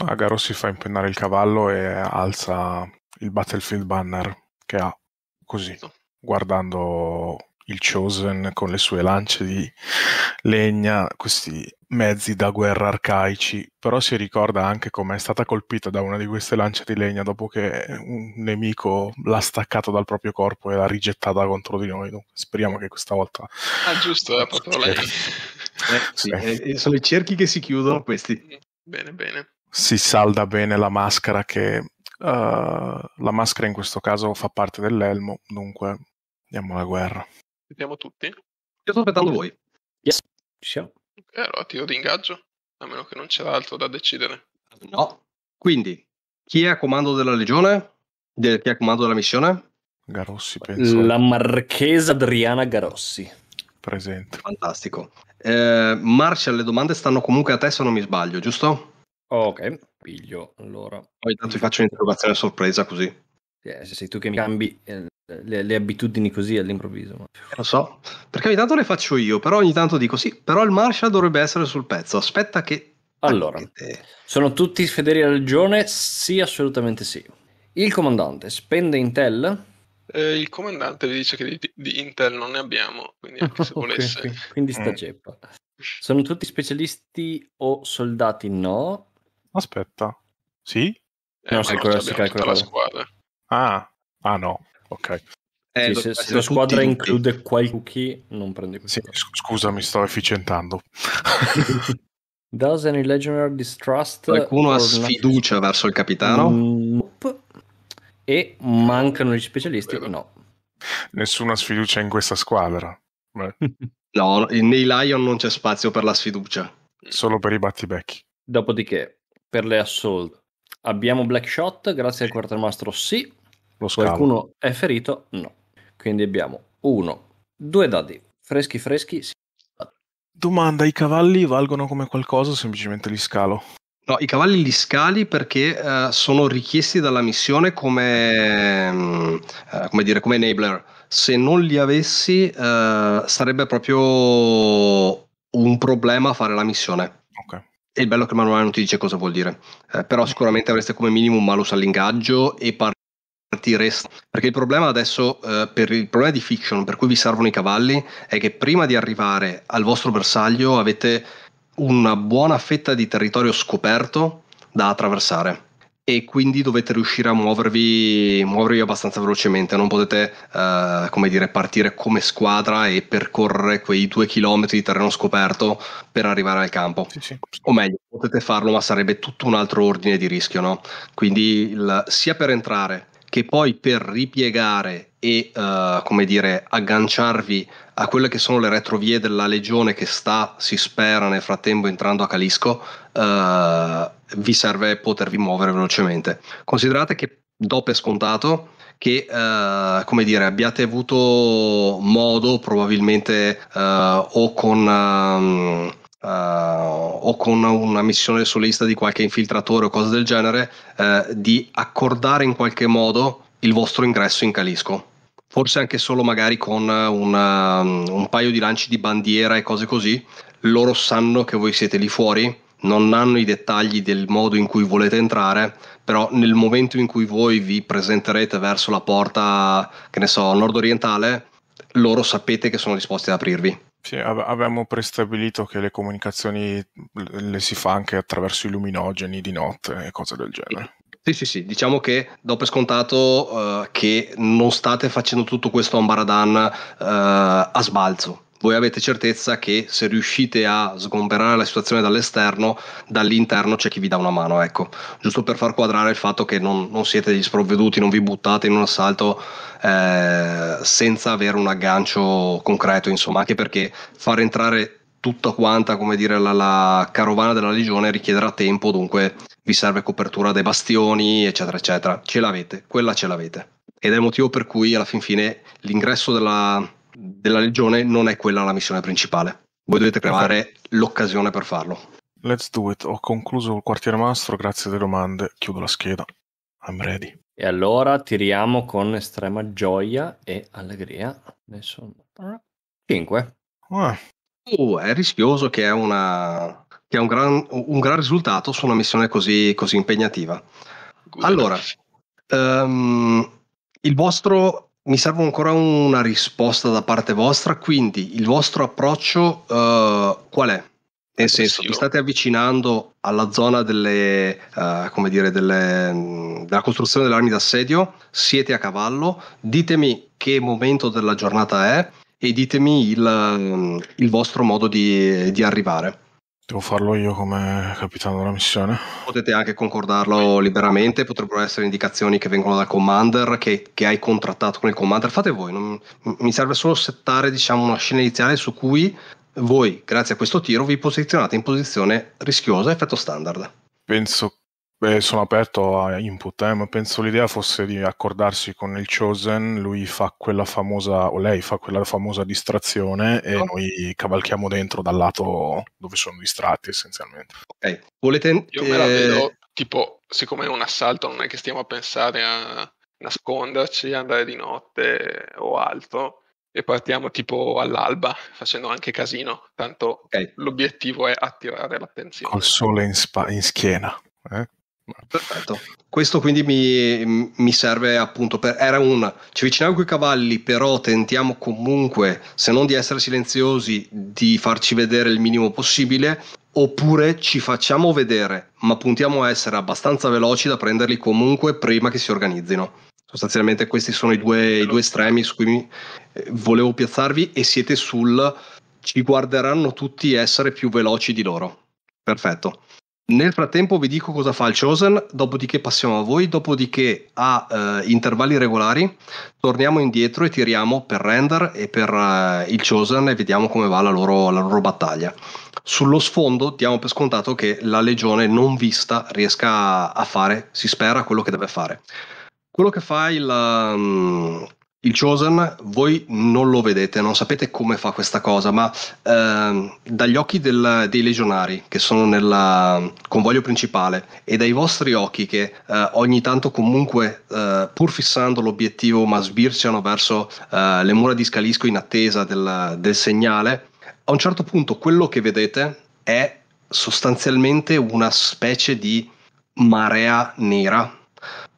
Agaro si fa impennare il cavallo e alza il Battlefield Banner che ha, così, guardando il Chosen con le sue lance di legna, questi mezzi da guerra arcaici, però si ricorda anche come è stata colpita da una di queste lance di legna dopo che un nemico l'ha staccata dal proprio corpo e l'ha rigettata contro di noi. speriamo che questa volta... Ah giusto, è eh, proprio lei. Eh, sì, eh, eh, sono i cerchi che si chiudono questi. Bene, bene. Si salda bene la maschera che... Uh, la maschera in questo caso fa parte dell'elmo, dunque andiamo alla guerra. Sentiamo tutti? Io sto aspettando voi. Yes. Ciao. Ok, allora tiro di ingaggio, a meno che non c'è altro da decidere. No. Quindi, chi è a comando della legione? De- chi è a comando della missione? Garossi, penso. La marchesa Adriana Garossi. Presente. Fantastico. Eh, Marcia, le domande stanno comunque a te se non mi sbaglio, giusto? Ok, piglio allora. Poi intanto ti faccio un'interrogazione a sorpresa così. Eh, se sei tu che mi cambi eh, le, le, abitudini così all'improvviso. Ma... Lo so, perché ogni tanto le faccio io, però ogni tanto dico sì, però il Marshall dovrebbe essere sul pezzo, aspetta che... Allora, sono tutti fedeli alla legione? Sì, assolutamente sì. Il comandante spende Intel? Eh, il comandante vi dice che di, di, Intel non ne abbiamo, quindi anche se <laughs> volesse... quindi, quindi sta mm. ceppa. Sono tutti specialisti o soldati? No. Aspetta, sì? Eh, no, sei no, corretto, la squadra. Ah, ah no. Ok. Eh, sì, se, se la squadra include tutti. qualche non prende cookie. Sì, scusa, mi sto efficientando. <laughs> Does any legendary distrust? Qualcuno ha sfiducia not... verso il capitano? Mm, nope. E mancano gli specialisti? Vero. No. Nessuna sfiducia in questa squadra. <laughs> No, nei Lion non c'è spazio per la sfiducia. Solo per i battibecchi. Dopodiché, per le assault, abbiamo Black Shot, grazie al quartermastro sì, lo scavo. Qualcuno è ferito? No. Quindi abbiamo uno, due dadi freschi freschi. Sì. Domanda, i cavalli valgono come qualcosa o semplicemente li scalo? No, i cavalli li scali perché uh, sono richiesti dalla missione come, um, uh, come, dire, come enabler. Se non li avessi uh, sarebbe proprio un problema fare la missione. Ok. E il bello che il manuale non ti dice cosa vuol dire. però sicuramente avreste come minimo un malus all'ingaggio e par- Resta. Perché il problema adesso, eh, per il problema di fiction per cui vi servono i cavalli, è che prima di arrivare al vostro bersaglio avete una buona fetta di territorio scoperto da attraversare e quindi dovete riuscire a muovervi, muovervi abbastanza velocemente, non potete eh, come dire, partire come squadra e percorrere quei due chilometri di terreno scoperto per arrivare al campo. Sì, sì. O meglio, potete farlo, ma sarebbe tutto un altro ordine di rischio, no? Quindi il, sia per entrare che poi per ripiegare e uh, come dire agganciarvi a quelle che sono le retrovie della legione che sta, si spera nel frattempo entrando a Calisco, uh, vi serve potervi muovere velocemente. Considerate che do per scontato che uh, come dire abbiate avuto modo probabilmente o con um, uh, o con una missione solista di qualche infiltratore o cose del genere, uh, di accordare in qualche modo il vostro ingresso in Calisco. Forse anche solo magari con una, eh, un paio di lanci di bandiera e cose così, loro sanno che voi siete lì fuori, non hanno i dettagli del modo in cui volete entrare, però nel momento in cui voi vi presenterete verso la porta, che ne so, nord-orientale, loro sapete che sono disposti ad aprirvi. Sì, ave- avevamo prestabilito che le comunicazioni le si fa anche attraverso i luminogeni di notte e cose del genere. Sì, sì, sì, diciamo che do per scontato uh, che non state facendo tutto questo ambaradan uh, a sbalzo voi avete certezza che se riuscite a sgomberare la situazione dall'esterno, dall'interno c'è chi vi dà una mano, ecco, giusto per far quadrare il fatto che non, non siete degli sprovveduti, non vi buttate in un assalto eh, senza avere un aggancio concreto, insomma, anche perché far entrare tutta quanta, come dire, la, la carovana della legione richiederà tempo, dunque vi serve copertura dei bastioni, eccetera, eccetera. Ce l'avete, quella ce l'avete. Ed è il motivo per cui alla fin fine l'ingresso della, della legione non è quella la missione principale. Voi dovete creare okay. l'occasione per farlo. Let's do it. Ho concluso il quartiere mastro, grazie delle domande. Chiudo la scheda. I'm ready. E allora tiriamo con estrema gioia e allegria. Adesso 5. Ah. Oh, è rischioso che è, una... che è un, gran... un, gran, risultato su una missione così, così impegnativa. Good. Allora, um, il vostro mi serve ancora una risposta da parte vostra, quindi il vostro approccio uh, qual è? Nel senso, vi state avvicinando alla zona delle, uh, come dire, delle, mm, della costruzione delle armi d'assedio, siete a cavallo, ditemi che momento della giornata è e ditemi il, mm, il vostro modo di, di arrivare. Devo farlo io come capitano della missione. Potete anche concordarlo liberamente, potrebbero essere indicazioni che vengono dal commander, che, che hai contrattato con il commander. Fate voi, non, mi serve solo settare diciamo, una scena iniziale su cui voi, grazie a questo tiro, vi posizionate in posizione rischiosa, effetto standard. Penso Beh, sono aperto a input, eh, ma penso l'idea fosse di accordarsi con il Chosen, lui fa quella famosa, o lei fa quella famosa distrazione e no. Ecco. noi cavalchiamo dentro dal lato dove sono distratti essenzialmente. Ok, volete... Io me la vedo, tipo, siccome è un assalto non è che stiamo a pensare a nasconderci, andare di notte o altro, e partiamo tipo all'alba facendo anche casino, tanto okay. l'obiettivo è attirare l'attenzione. Col sole in, spa- in schiena. Eh? Perfetto. Questo quindi mi, mi, serve appunto per... Era un... Ci avviciniamo con i cavalli, però tentiamo comunque, se non di essere silenziosi, di farci vedere il minimo possibile, oppure ci facciamo vedere, ma puntiamo a essere abbastanza veloci da prenderli comunque prima che si organizzino. Sostanzialmente questi sono i due, i due estremi su cui mi, eh, volevo piazzarvi e siete sul... Ci guarderanno tutti essere più veloci di loro. Perfetto. Nel frattempo vi dico cosa fa il Chosen, dopodiché passiamo a voi, dopodiché a uh, intervalli regolari torniamo indietro e tiriamo per Render e per uh, il Chosen e vediamo come va la loro, la loro, battaglia. Sullo sfondo diamo per scontato che la legione non vista riesca a fare, si spera, quello che deve fare. Quello che fa il, um, il Chosen voi non lo vedete, non sapete come fa questa cosa, ma ehm, dagli occhi del, dei legionari che sono nel mm, convoglio principale e dai vostri occhi che eh, ogni tanto comunque eh, pur fissando l'obiettivo ma sbirciano verso eh, le mura di Scalisco in attesa del, del segnale, a un certo punto quello che vedete è sostanzialmente una specie di marea nera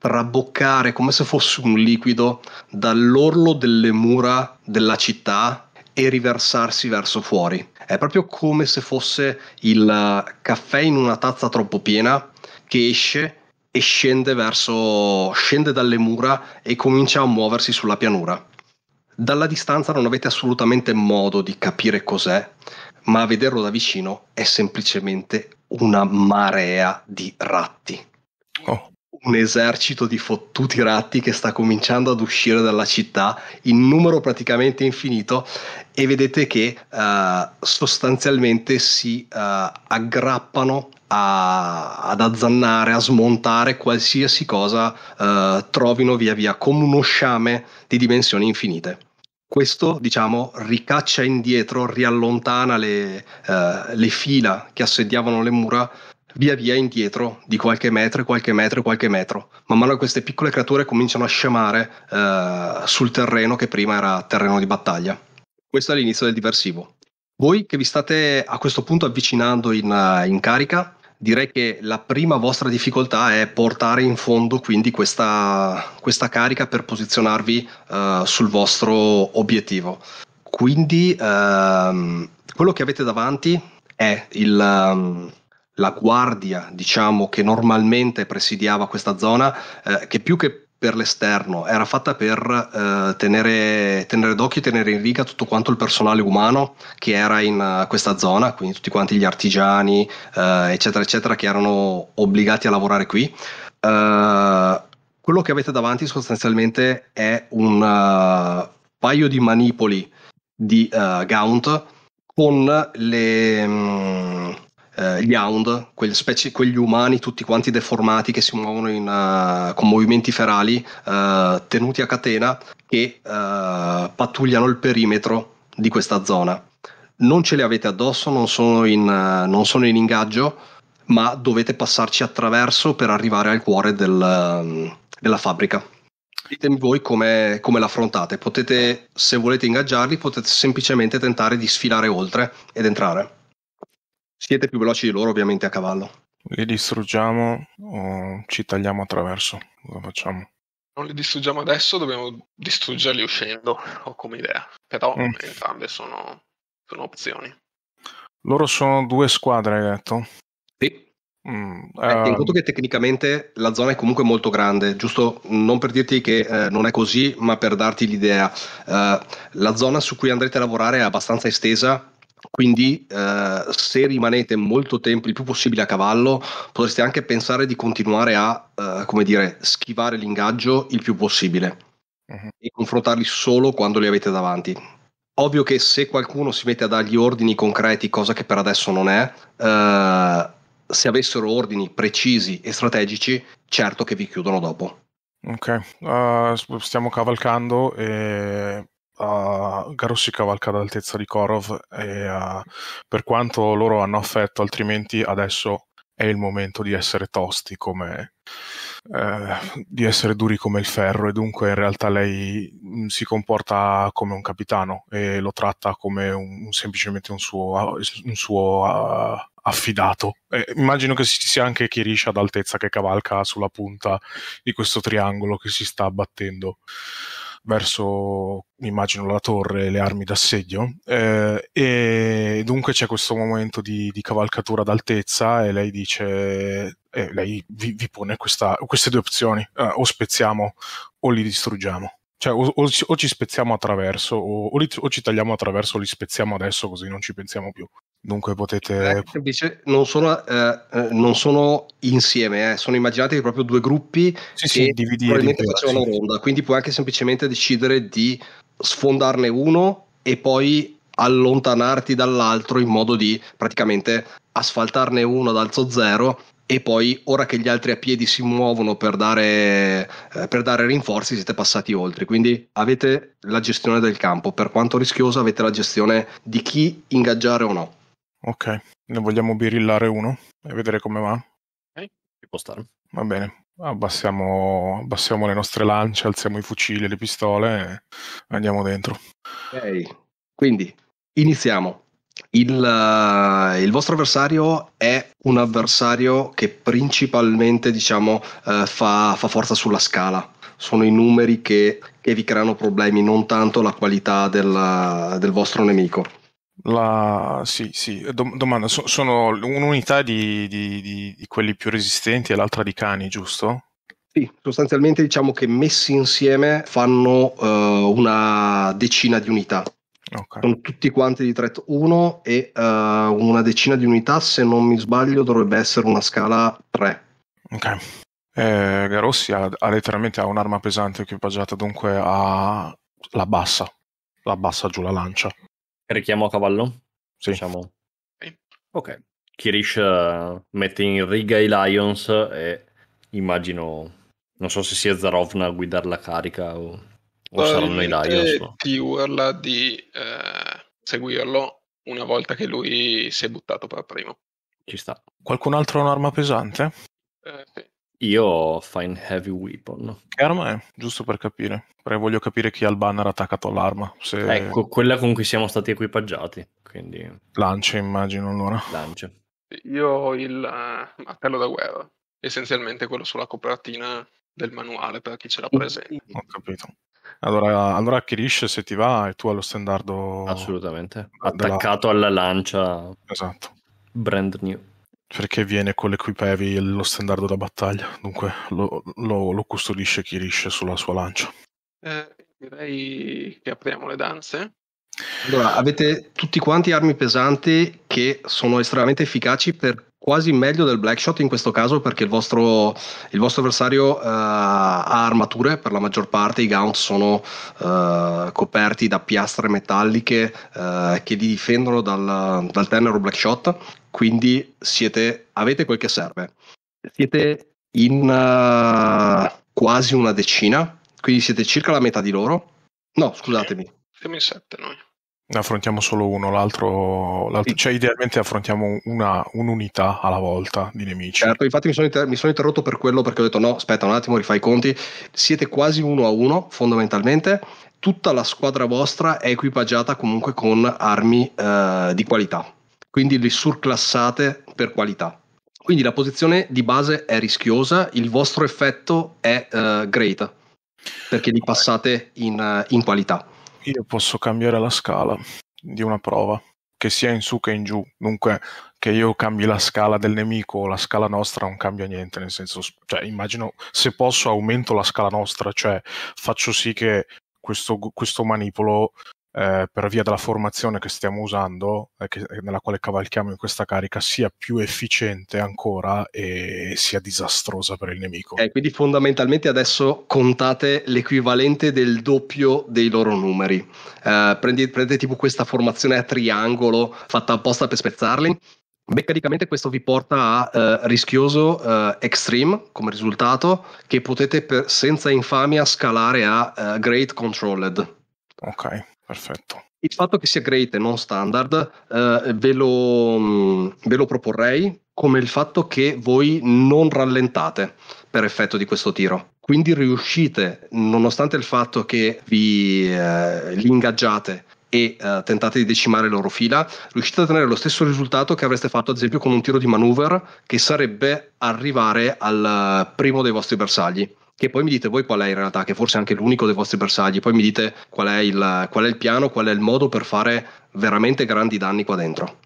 traboccare come se fosse un liquido dall'orlo delle mura della città e riversarsi verso fuori. È proprio come se fosse il caffè in una tazza troppo piena che esce e scende verso scende dalle mura e comincia a muoversi sulla pianura. Dalla distanza non avete assolutamente modo di capire cos'è, ma a vederlo da vicino è semplicemente una marea di ratti. Oh un esercito di fottuti ratti che sta cominciando ad uscire dalla città in numero praticamente infinito e vedete che uh, sostanzialmente si uh, aggrappano a, ad azzannare, a smontare qualsiasi cosa uh, trovino via via come uno sciame di dimensioni infinite. Questo, diciamo, ricaccia indietro, riallontana le, le fila che assediavano le mura via via indietro di qualche metro, qualche metro, qualche metro. Man mano che queste piccole creature cominciano a scemare eh, sul terreno che prima era terreno di battaglia. Questo è l'inizio del diversivo. Voi che vi state a questo punto avvicinando in, eh, in carica, direi che la prima vostra difficoltà è portare in fondo quindi questa, questa carica per posizionarvi eh, sul vostro obiettivo. Quindi ehm, quello che avete davanti è il... Um, la guardia, diciamo, che normalmente presidiava questa zona, eh, che più che per l'esterno, era fatta per eh, tenere, tenere, d'occhio e tenere in riga tutto quanto il personale umano che era in uh, questa zona, quindi tutti quanti gli artigiani, uh, eccetera, eccetera, che erano obbligati a lavorare qui. Uh, quello che avete davanti sostanzialmente è un paio di manipoli di Gaunt con le... Um, eh, gli hound, quel specie, quegli umani tutti quanti deformati che si muovono in, uh, con movimenti ferali uh, tenuti a catena che uh, pattugliano il perimetro di questa zona. Non ce li avete addosso, non sono in, non sono in ingaggio, ma dovete passarci attraverso per arrivare al cuore del, ehm, della fabbrica. Ditemi voi come, come, l'affrontate. Potete, se volete ingaggiarli, potete semplicemente tentare di sfilare oltre ed entrare. Siete più veloci di loro ovviamente a cavallo. Li distruggiamo o ci tagliamo attraverso? Cosa facciamo? Non li distruggiamo adesso, dobbiamo distruggerli uscendo, ho come idea. Però mm. entrambe sono, sono, opzioni. Loro sono due squadre, hai detto? Sì. Mm, eh, in eh, conto che tecnicamente la zona è comunque molto grande, giusto non per dirti che eh, non è così, ma per darti l'idea, eh, la zona su cui andrete a lavorare è abbastanza estesa, quindi eh, se rimanete molto tempo, il più possibile a cavallo, potreste anche pensare di continuare a, eh, come dire, schivare l'ingaggio il più possibile uh-huh. e confrontarli solo quando li avete davanti. Ovvio che se qualcuno si mette a dargli ordini concreti, cosa che per adesso non è, eh, se avessero ordini precisi e strategici, certo che vi chiudono dopo. Ok, uh, stiamo cavalcando e uh, Garusci cavalca all'altezza di Korov e uh, per quanto loro hanno affetto, altrimenti adesso è il momento di essere tosti, come, uh, di essere duri come il ferro e dunque in realtà lei mh, mm, si comporta come un capitano e lo tratta come un, semplicemente un suo, un suo affidato. Eh, immagino che ci sia anche Kirish ad altezza che cavalca sulla punta di questo triangolo che si sta abbattendo verso, immagino, la torre e le armi d'assedio. Eh, e dunque c'è questo momento di, di, cavalcatura d'altezza e lei dice, eh, lei vi, vi pone questa, queste due opzioni, eh, o spezziamo o li distruggiamo. Cioè, o, o, o ci spezziamo attraverso, o, o, li, o ci tagliamo attraverso, o li spezziamo adesso così non ci pensiamo più. Dunque potete... Dice, non, sono, eh, eh, non sono insieme, eh. sono immaginati proprio due gruppi sì, che sì, probabilmente facevano ronda, quindi puoi anche semplicemente decidere di sfondarne uno e poi allontanarti dall'altro in modo di praticamente asfaltarne uno ad alzo zero e poi ora che gli altri a piedi si muovono per dare, eh, per dare, rinforzi siete passati oltre, quindi avete la gestione del campo, per quanto rischiosa avete la gestione di chi ingaggiare o no. Ok, ne vogliamo birillare uno e vedere come va? Ok, ci può stare. Va bene, abbassiamo, abbassiamo le nostre lance, alziamo i fucili, le pistole e andiamo dentro. Ok, quindi iniziamo. Il, eh, il, vostro avversario è un avversario che principalmente diciamo, eh, fa, fa, forza sulla scala. Sono i numeri che, che vi creano problemi, non tanto la qualità del, del vostro nemico. La, sì, sì, Dom- domanda, so- sono un'unità di, di, di, di, quelli più resistenti e l'altra di cani, giusto? Sì, sostanzialmente diciamo che messi insieme fanno uh, una decina di unità. Okay. Sono tutti quanti di threat 1 e uh, una decina di unità, se non mi sbaglio dovrebbe essere una scala 3. Ok. Eh, Garossi ha, ha letteralmente ha un'arma pesante equipaggiata, dunque ha la bassa, la bassa giù la lancia. Richiamo a cavallo? Sì. Diciamo. Sì. Ok. Kirish uh, mette in riga i Lions e immagino... Non so se sia Zarovna a guidare la carica o, o saranno i Lions. No? Ti urla di eh, seguirlo una volta che lui si è buttato per primo. Ci sta. Qualcun altro ha un'arma pesante? Eh, sì. Io ho Fine Heavy Weapon. Che arma è? Giusto per capire. Perché voglio capire chi ha il banner attaccato all'arma. Se... Ecco, quella con cui siamo stati equipaggiati. Quindi... Lance, immagino, allora. Lance. Io ho il uh, martello da guerra. Essenzialmente quello sulla copertina del manuale per chi ce l'ha presente. Ho capito. Allora, allora Kirish, se ti va, e tu allo standardo. Assolutamente. Della... Attaccato alla lancia. Esatto. Brand new perché viene con le e lo standard da battaglia, dunque lo, lo, lo custodisce Kirish sulla sua lancia. Eh, direi che apriamo le danze. Allora, avete tutti quanti armi pesanti che sono estremamente efficaci per quasi meglio del Blackshot in questo caso perché il vostro, il vostro avversario uh, ha armature per la maggior parte, i gaunt sono uh, coperti da piastre metalliche uh, che li difendono dal, dal tenero Blackshot, quindi siete, avete quel che serve. Siete in uh, quasi una decina, quindi siete circa la metà di loro. No, scusatemi. Siamo in sette noi. Ne affrontiamo solo uno, l'altro, l'altro cioè idealmente affrontiamo una, un'unità alla volta di nemici. Certo, infatti mi sono, inter- mi sono, interrotto per quello perché ho detto no, aspetta un attimo, rifai i conti. Siete quasi uno a uno fondamentalmente, tutta la squadra vostra è equipaggiata comunque con armi eh, di qualità quindi li surclassate per qualità. Quindi la posizione di base è rischiosa, il vostro effetto è uh, great, perché li passate in, uh, in qualità. Io posso cambiare la scala di una prova, che sia in su che in giù, dunque che io cambi la scala del nemico o la scala nostra non cambia niente, nel senso, cioè, immagino se posso aumento la scala nostra, cioè faccio sì che questo, questo manipolo eh, per via della formazione che stiamo usando, eh, che, eh, nella quale cavalchiamo in questa carica, sia più efficiente ancora e sia disastrosa per il nemico. Okay, quindi fondamentalmente adesso contate l'equivalente del doppio dei loro numeri. Eh, prendi, prendete tipo questa formazione a triangolo fatta apposta per spezzarli. Meccanicamente questo vi porta a uh, rischioso uh, extreme come risultato che potete per, senza infamia scalare a uh, great controlled. Ok perfetto. Il fatto che sia great e non standard eh, ve, lo, mm, ve lo proporrei come il fatto che voi non rallentate per effetto di questo tiro. Quindi riuscite, nonostante il fatto che vi eh, li ingaggiate e eh, tentate di decimare la loro fila, riuscite a ottenere lo stesso risultato che avreste fatto ad esempio con un tiro di maneuver che sarebbe arrivare al eh, primo dei vostri bersagli che poi mi dite voi qual è in realtà, che forse è anche l'unico dei vostri bersagli, poi mi dite qual è il, qual è il piano, qual è il modo per fare veramente grandi danni qua dentro.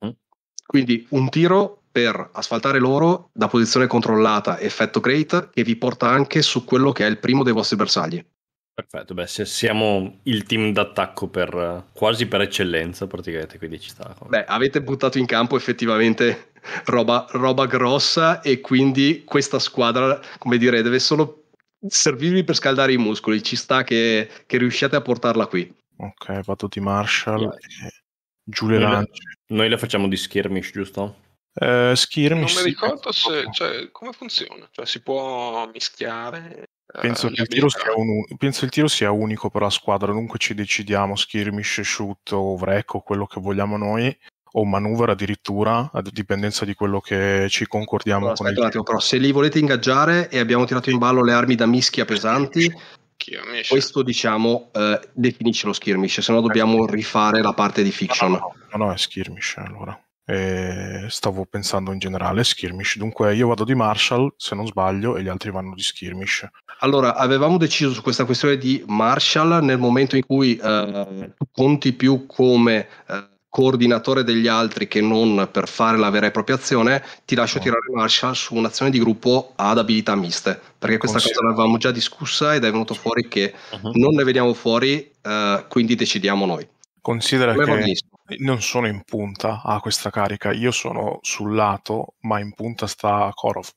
Uh-huh. Quindi un tiro per asfaltare loro da posizione controllata, effetto great, che vi porta anche su quello che è il primo dei vostri bersagli. Perfetto, beh, siamo il team d'attacco per, quasi per eccellenza praticamente, quindi ci sta. Beh, avete buttato in campo effettivamente roba, roba grossa e quindi questa squadra, come dire, deve solo servirvi per scaldare i muscoli, ci sta che, che riusciate a portarla qui. Ok, vado di Marshall. Yeah. E... Giù le lance. Noi la facciamo di skirmish, giusto? Eh, skirmish. Non mi ricordo sì. se, cioè, come funziona. Cioè, si può mischiare. Eh, penso, eh, che il tiro sia un, penso il tiro sia unico per la squadra, dunque ci decidiamo skirmish, shoot o wreck o quello che vogliamo noi o manovra addirittura a dipendenza di quello che ci concordiamo allora, con aspetta il... un attimo però se li volete ingaggiare e abbiamo tirato in ballo le armi da mischia pesanti Skirmish. questo diciamo eh, definisce lo skirmish se no eh. dobbiamo rifare la parte di fiction no no, no, no è skirmish allora e eh, stavo pensando in generale skirmish dunque io vado di marshall se non sbaglio e gli altri vanno di skirmish allora avevamo deciso su questa questione di marshall nel momento in cui eh, conti più come eh, coordinatore degli altri che non per fare la vera e propria azione, ti lascio oh. tirare marcia su un'azione di gruppo ad abilità miste, perché questa Consiglio. cosa l'avevamo già discussa ed è venuto fuori che uh-huh. non ne veniamo fuori, eh, quindi decidiamo noi. Considera Come che non sono in punta a questa carica, io sono sul lato, ma in punta sta Korov.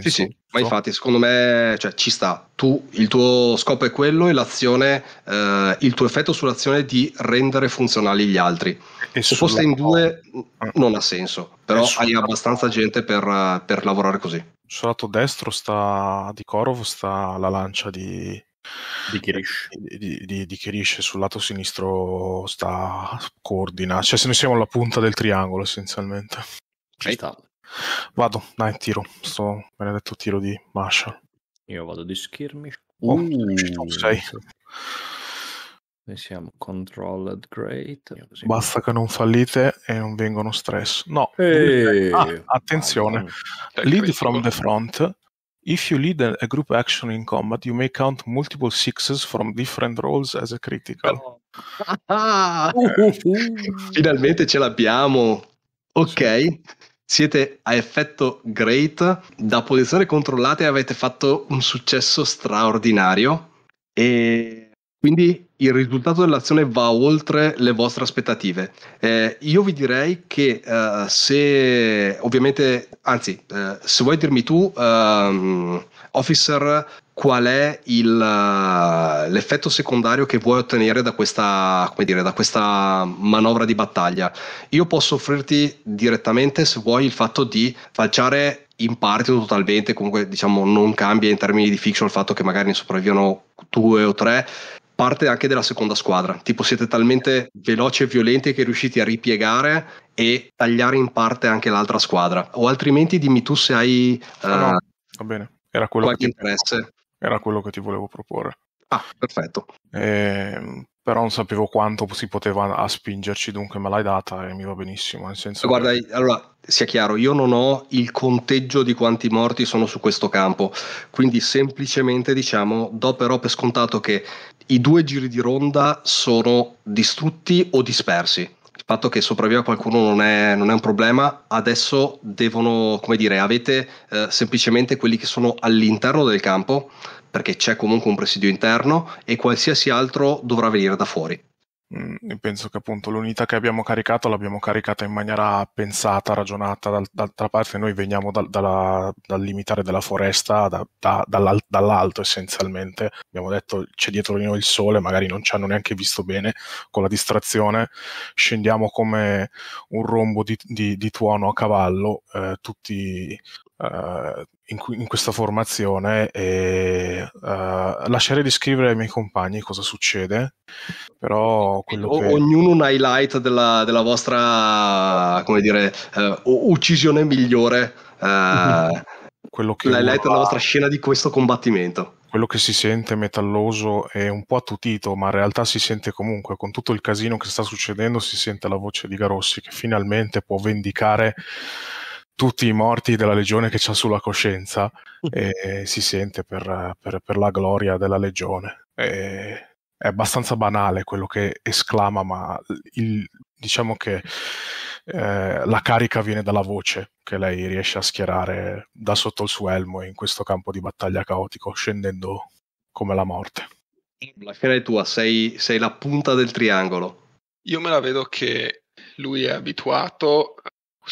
Sì, sì, ma infatti secondo me cioè, ci sta. Tu, il tuo scopo è quello e l'azione, eh, il tuo effetto sull'azione è di rendere funzionali gli altri. E Se foste in due ah. non ha senso, però hai abbastanza gente per, per, lavorare così. Sul lato destro sta di Korov sta la lancia di, di Kirish. Di, di, di Kirish. sul lato sinistro sta coordina, cioè se noi siamo alla punta del triangolo essenzialmente. Ci sta. Vado, dai, tiro. Sto benedetto tiro di Marshall. Io vado di skirmish. Oh, uh, Noi siamo controlled great. Basta che non fallite e non vengono stress. No. Ah, attenzione. Ah, cioè, lead from the front. If you lead a group action in combat, you may count multiple sixes from different roles as a critical. Oh. <laughs> Uh, uh, uh. Finalmente ce l'abbiamo. Ok siete a effetto great, da posizione controllata avete fatto un successo straordinario e quindi il risultato dell'azione va oltre le vostre aspettative. Eh, io vi direi che eh, se ovviamente, anzi, eh, se vuoi dirmi tu, ehm, officer, qual è il, eh, l'effetto secondario che vuoi ottenere da questa, dire, da questa, manovra di battaglia. Io posso offrirti direttamente, se vuoi, il fatto di falciare in parte o totalmente, comunque diciamo non cambia in termini di fiction il fatto che magari ne sopravvivono due o tre, parte anche della seconda squadra. Tipo siete talmente veloci e violenti che riuscite a ripiegare e tagliare in parte anche l'altra squadra. O altrimenti dimmi tu se hai... Uh, no, no. Eh, Va bene era quello qualche che interesse era quello che ti volevo proporre. Ah, perfetto. Eh, però non sapevo quanto si poteva a spingerci, dunque me l'hai data e mi va benissimo. Nel senso Guarda, che... allora sia chiaro, io non ho il conteggio di quanti morti sono su questo campo, quindi semplicemente diciamo, do però per scontato che i due giri di ronda sono distrutti o dispersi fatto che sopravviva qualcuno non è, non è un problema, adesso devono, come dire, avete eh, semplicemente quelli che sono all'interno del campo, perché c'è comunque un presidio interno e qualsiasi altro dovrà venire da fuori mh, mm, penso che appunto l'unità che abbiamo caricato l'abbiamo caricata in maniera pensata, ragionata, Dal, d'altra parte noi veniamo dal, dalla, dal limitare della foresta, da, da, dall'al, dall'alto essenzialmente, abbiamo detto c'è dietro di noi il sole, magari non ci hanno neanche visto bene con la distrazione, scendiamo come un rombo di, di, di tuono a cavallo, eh, tutti... Eh, in, cui, in questa formazione e uh, lascerei di scrivere ai miei compagni cosa succede, però quello o, che... Ognuno un highlight della, della vostra, come dire, uh, uccisione migliore. Eh, <laughs> quello che l'highlight della vostra scena di questo combattimento quello che si sente metalloso e un po' attutito, ma in realtà si sente comunque, con tutto il casino che sta succedendo, si sente la voce di Garossi che finalmente può vendicare tutti i morti della legione che c'ha sulla coscienza mm. e si sente per, per, per la gloria della legione. E è abbastanza banale quello che esclama, ma il, diciamo che eh, la carica viene dalla voce che lei riesce a schierare da sotto il suo elmo in questo campo di battaglia caotico, scendendo come la morte. La scena è tua, ah, sei, sei la punta del triangolo. Io me la vedo che lui è abituato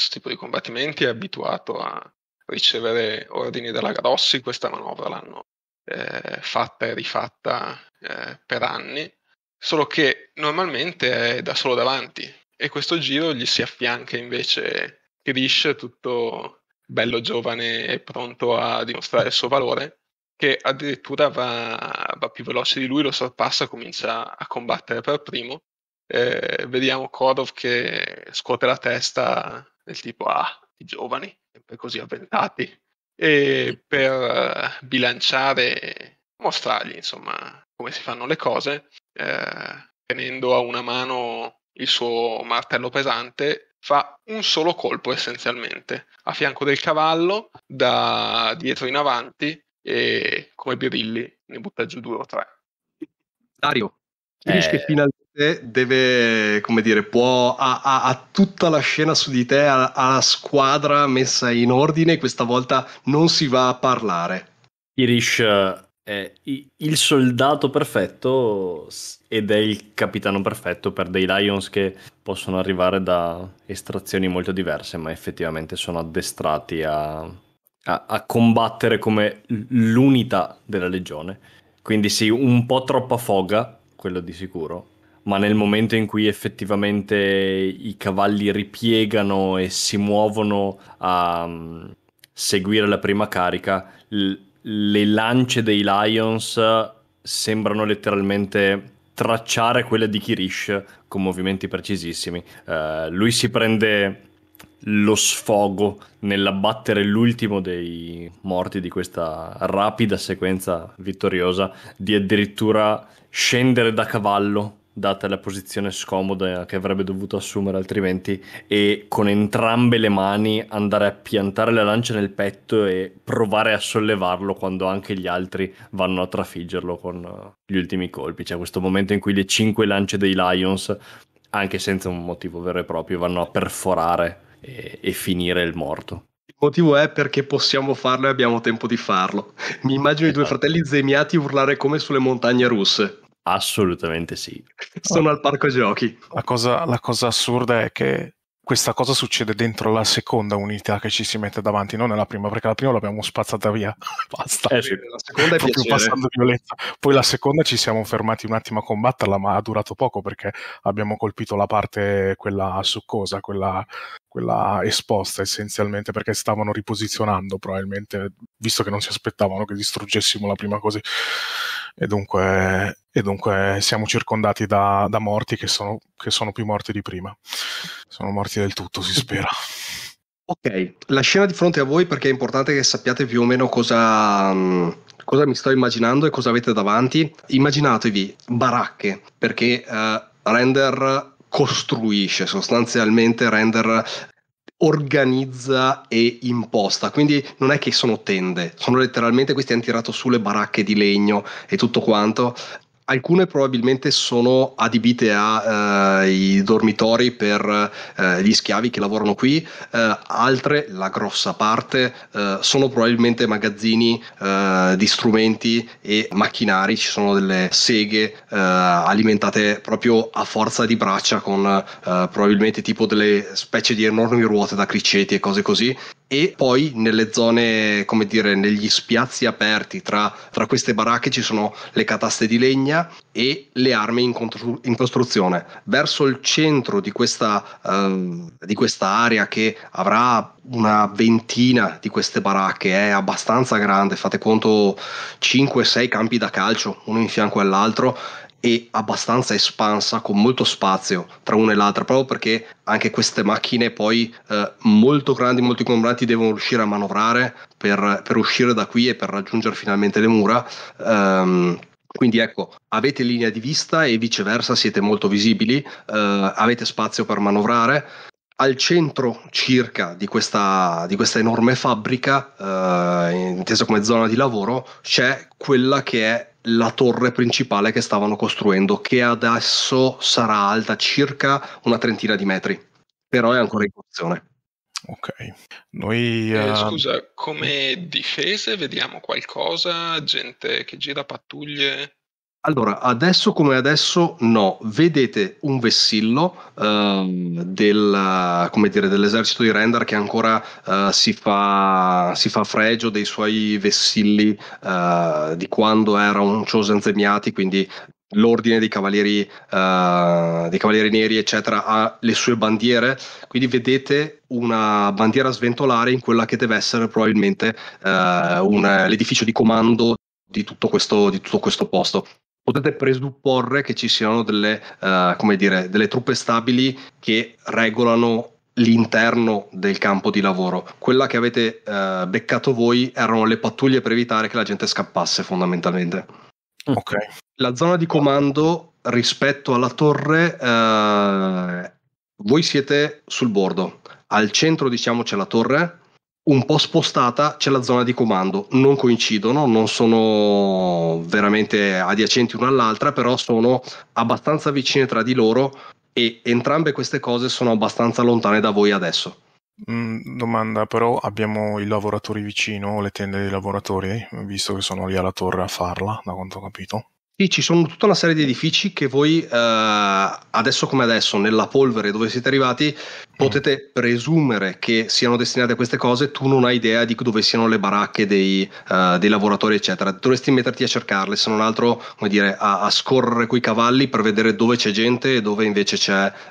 questo tipo di combattimenti è abituato a ricevere ordini dalla Grossi, questa manovra l'hanno eh, fatta e rifatta eh, per anni, solo che normalmente è da solo davanti e questo giro gli si affianca invece Krish tutto bello giovane e pronto a dimostrare il suo valore che addirittura va, va più veloce di lui, lo sorpassa, comincia a combattere per primo eh, vediamo Korov che scuote la testa del tipo ah, i giovani, sempre così avventati, e per eh, bilanciare, mostrargli insomma come si fanno le cose, eh, tenendo a una mano il suo martello pesante, fa un solo colpo essenzialmente, a fianco del cavallo, da dietro in avanti, e come birilli ne butta giù due o tre. Dario, eh. finisce finalmente deve, come dire, può, ha, ha, ha, tutta la scena su di te, ha, ha la squadra messa in ordine, questa volta non si va a parlare. Irish è eh, il soldato perfetto ed è il capitano perfetto per dei Lions che possono arrivare da estrazioni molto diverse, ma effettivamente sono addestrati a, a, a combattere come l'unità della legione. Quindi sì, un po' troppa foga, quello di sicuro, ma nel momento in cui effettivamente i cavalli ripiegano e si muovono a um, seguire la prima carica, l- le lance dei Lions sembrano letteralmente tracciare quella di Kirish con movimenti precisissimi. Uh, lui si prende lo sfogo nell'abbattere l'ultimo dei morti di questa rapida sequenza vittoriosa di addirittura scendere da cavallo data la posizione scomoda che avrebbe dovuto assumere altrimenti, e con entrambe le mani andare a piantare la lancia nel petto e provare a sollevarlo quando anche gli altri vanno a trafiggerlo con eh, gli ultimi colpi. C'è questo momento in cui le cinque lance dei Lions, anche senza un motivo vero e proprio, vanno a perforare e, e finire il morto. Il motivo è perché possiamo farlo e abbiamo tempo di farlo. Mi immagino esatto. i due esatto. fratelli zemiati urlare come sulle montagne russe. Assolutamente sì. Sono oh. al parco giochi. La cosa, la cosa assurda è che questa cosa succede dentro la seconda unità che ci si mette davanti, non nella prima, perché la prima l'abbiamo spazzata via. <laughs> Basta. Eh sì, la seconda è proprio passando violenza. Poi la seconda ci siamo fermati un attimo a combatterla, ma ha durato poco perché abbiamo colpito la parte quella succosa, quella, quella esposta essenzialmente, perché stavano riposizionando probabilmente, visto che non si aspettavano che distruggessimo la prima così. E dunque e dunque eh, siamo circondati da, da morti che sono, che sono più morti di prima. Sono morti del tutto, si spera. Ok, la scena di fronte a voi perché è importante che sappiate più o meno cosa, mm, cosa mi sto immaginando e cosa avete davanti. Immaginatevi baracche perché uh, Render costruisce sostanzialmente Render organizza e imposta, quindi non è che sono tende, sono letteralmente questi hanno tirato su le baracche di legno e tutto quanto alcune probabilmente sono adibite ai eh, dormitori per eh, gli schiavi che lavorano qui, eh, altre, la grossa parte, eh, sono probabilmente magazzini eh, di strumenti e macchinari, ci sono delle seghe alimentate proprio a forza di braccia con probabilmente tipo delle specie di enormi ruote da criceti e cose così e poi nelle zone, come dire, negli spiazzi aperti tra, tra queste baracche ci sono le cataste di legna e le armi in, contru- in costruzione. Verso il centro di questa, uh, di questa, area che avrà una ventina di queste baracche, è abbastanza grande, fate conto 5-6 campi da calcio, uno in fianco all'altro, e abbastanza espansa con molto spazio tra una e l'altra proprio perché anche queste macchine poi eh, molto grandi molto ingombranti devono riuscire a manovrare per, per, uscire da qui e per raggiungere finalmente le mura um, quindi ecco, avete linea di vista e viceversa siete molto visibili, eh, avete spazio per manovrare. Al centro circa di questa, di questa enorme fabbrica, eh, intesa come zona di lavoro, c'è quella che è la torre principale che stavano costruendo, che adesso sarà alta circa una trentina di metri, però è ancora in funzione. Ok, noi. Eh, uh... Scusa, come difese vediamo qualcosa? Gente che gira pattuglie? Allora, adesso come adesso no, vedete un vessillo eh, del, dire, dell'esercito di Render che ancora eh, si, fa, si, fa, fregio dei suoi vessilli eh, di quando era un Chosen Zemiati, quindi l'ordine dei cavalieri, uh, dei cavalieri neri, eccetera, ha le sue bandiere. Quindi vedete una bandiera sventolare in quella che deve essere probabilmente uh, eh, un, l'edificio di comando di tutto questo, di tutto questo posto potete presupporre che ci siano delle, uh, come dire, delle truppe stabili che regolano l'interno del campo di lavoro. Quella che avete uh, beccato voi erano le pattuglie per evitare che la gente scappasse fondamentalmente. Ok. La zona di comando rispetto alla torre, uh, voi siete sul bordo. Al centro, diciamo, c'è la torre, un po' spostata c'è la zona di comando, non coincidono, non sono veramente adiacenti l'una all'altra, però sono abbastanza vicine tra di loro e entrambe queste cose sono abbastanza lontane da voi adesso. Mm, domanda però, abbiamo i lavoratori vicino, le tende dei lavoratori, visto che sono lì alla torre a farla, da quanto ho capito? Sì, ci sono tutta una serie di edifici che voi eh, adesso come adesso, nella polvere dove siete arrivati, potete presumere che siano destinate a queste cose, tu non hai idea di dove siano le baracche dei, uh, dei lavoratori, eccetera. Dovresti metterti a cercarle, se non altro, come dire, a, a scorrere coi cavalli per vedere dove c'è gente e dove invece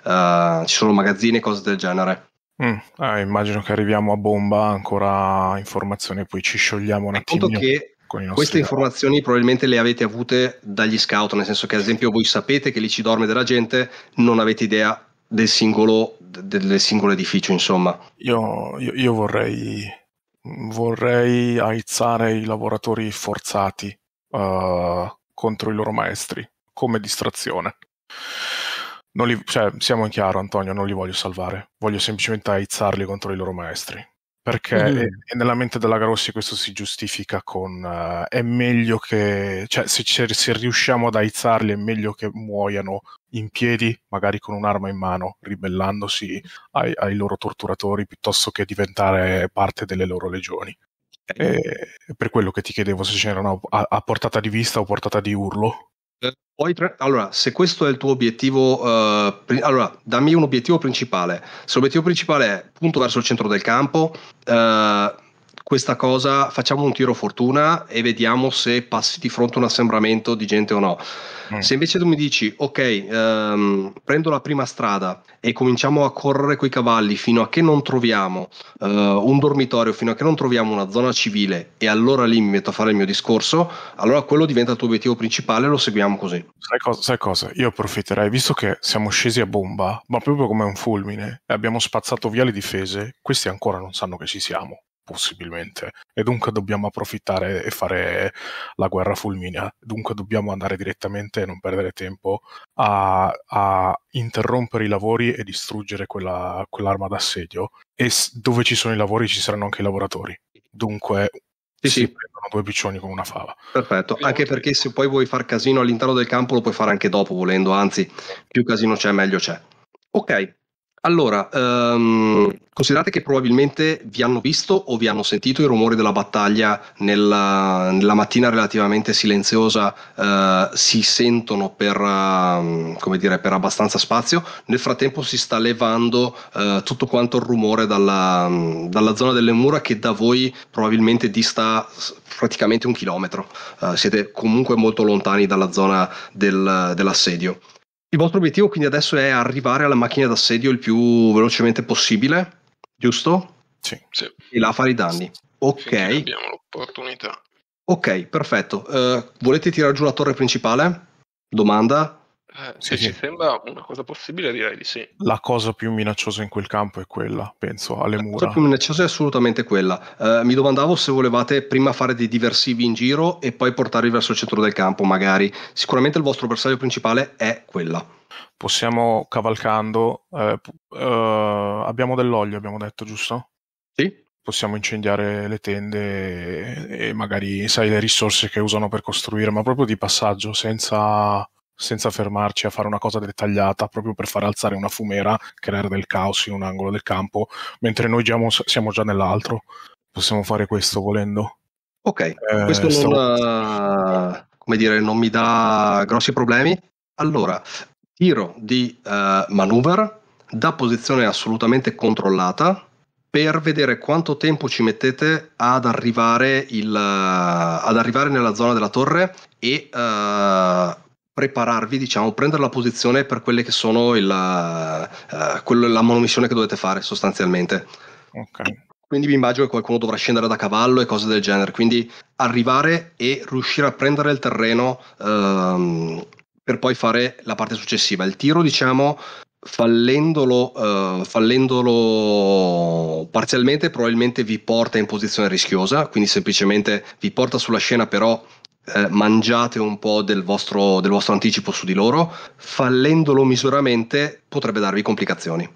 uh, ci sono magazzini e cose del genere. Mm, eh, immagino che arriviamo a bomba, ancora informazioni, poi ci sciogliamo un attimo. Appunto che queste informazioni probabilmente le avete avute dagli scout, nel senso che ad esempio voi sapete che lì ci dorme della gente, non avete idea del singolo, del singolo edificio, insomma. Io, io, io vorrei, vorrei, aizzare i lavoratori forzati uh, contro i loro maestri, come distrazione. Li, cioè, siamo in chiaro, Antonio, non li voglio salvare, voglio semplicemente aizzarli contro i loro maestri perché mm-hmm. nella mente della Grossi questo si giustifica con uh, è meglio che, cioè se, se, riusciamo ad aizzarli è meglio che muoiano in piedi, magari con un'arma in mano, ribellandosi ai, ai loro torturatori piuttosto che diventare parte delle loro legioni. E, eh, per quello che ti chiedevo se c'erano a, a portata di vista o portata di urlo eh, Pre- allora, se questo è il tuo obiettivo, uh, pri- allora dammi un obiettivo principale. Se l'obiettivo principale è punto verso il centro del campo, uh, questa cosa, facciamo un tiro fortuna e vediamo se passi di fronte un assembramento di gente o no. Mm. Se invece tu mi dici, ok, um, prendo la prima strada e cominciamo a correre coi cavalli fino a che non troviamo uh, un dormitorio, fino a che non troviamo una zona civile e allora lì mi metto a fare il mio discorso, allora quello diventa il tuo obiettivo principale e lo seguiamo così. Sai cosa? Sai cosa? Io approfitterei, visto che siamo scesi a bomba, ma proprio come un fulmine, e abbiamo spazzato via le difese, questi ancora non sanno che ci siamo possibilmente. E dunque dobbiamo approfittare e fare la guerra fulminea. Dunque dobbiamo andare direttamente e non perdere tempo a, a interrompere i lavori e distruggere quella, quell'arma d'assedio. E s- dove ci sono i lavori ci saranno anche i lavoratori. Dunque sì, si sì. prendono due piccioni con una fava. Perfetto, anche perché se poi vuoi far casino all'interno del campo lo puoi fare anche dopo volendo, anzi più casino c'è meglio c'è. Ok, allora, um, considerate che probabilmente vi hanno visto o vi hanno sentito i rumori della battaglia nella, nella mattina relativamente silenziosa, uh, si sentono per, uh, dire, per, abbastanza spazio, nel frattempo si sta levando uh, tutto quanto il rumore dalla, um, dalla, zona delle mura che da voi probabilmente dista praticamente un chilometro, eh, siete comunque molto lontani dalla zona del, dell'assedio. Il vostro obiettivo quindi adesso è arrivare alla macchina d'assedio il più velocemente possibile, giusto? Sì. sì. E là fare i danni. Sì. Ok. Finché abbiamo l'opportunità. Ok, perfetto. Uh, volete tirare giù la torre principale? Domanda? Eh, se sì, ci sì. sembra una cosa possibile, direi di sì. La cosa più minacciosa in quel campo è quella, penso, alle La mura. La cosa più minacciosa è assolutamente quella. Eh, mi domandavo se volevate prima fare dei diversivi in giro e poi portarli verso il centro del campo, magari. Sicuramente il vostro bersaglio principale è quella. Possiamo cavalcando. Eh, eh, abbiamo dell'olio, abbiamo detto, giusto? Sì. Possiamo incendiare le tende e, e magari, sai, le risorse che usano per costruire, ma proprio di passaggio, senza senza fermarci a fare una cosa dettagliata proprio per far alzare una fumera, creare del caos in un angolo del campo, mentre noi siamo già nell'altro. Possiamo fare questo volendo. Ok, eh, questo stavo... non, eh, come dire, non mi dà grossi problemi. Allora, tiro di uh, maneuver da posizione assolutamente controllata per vedere quanto tempo ci mettete ad arrivare, il, uh, ad arrivare nella zona della torre e uh, prepararvi, diciamo, prendere la posizione per quelle che sono il, uh, quello, la monomissione che dovete fare sostanzialmente. Okay. Quindi mi immagino che qualcuno dovrà scendere da cavallo e cose del genere. Quindi arrivare e riuscire a prendere il terreno uh, per poi fare la parte successiva. Il tiro, diciamo, Fallendolo, uh, fallendolo, parzialmente probabilmente vi porta in posizione rischiosa, quindi semplicemente vi porta sulla scena però eh, mangiate un po' del vostro, del vostro, anticipo su di loro, fallendolo misuramente potrebbe darvi complicazioni.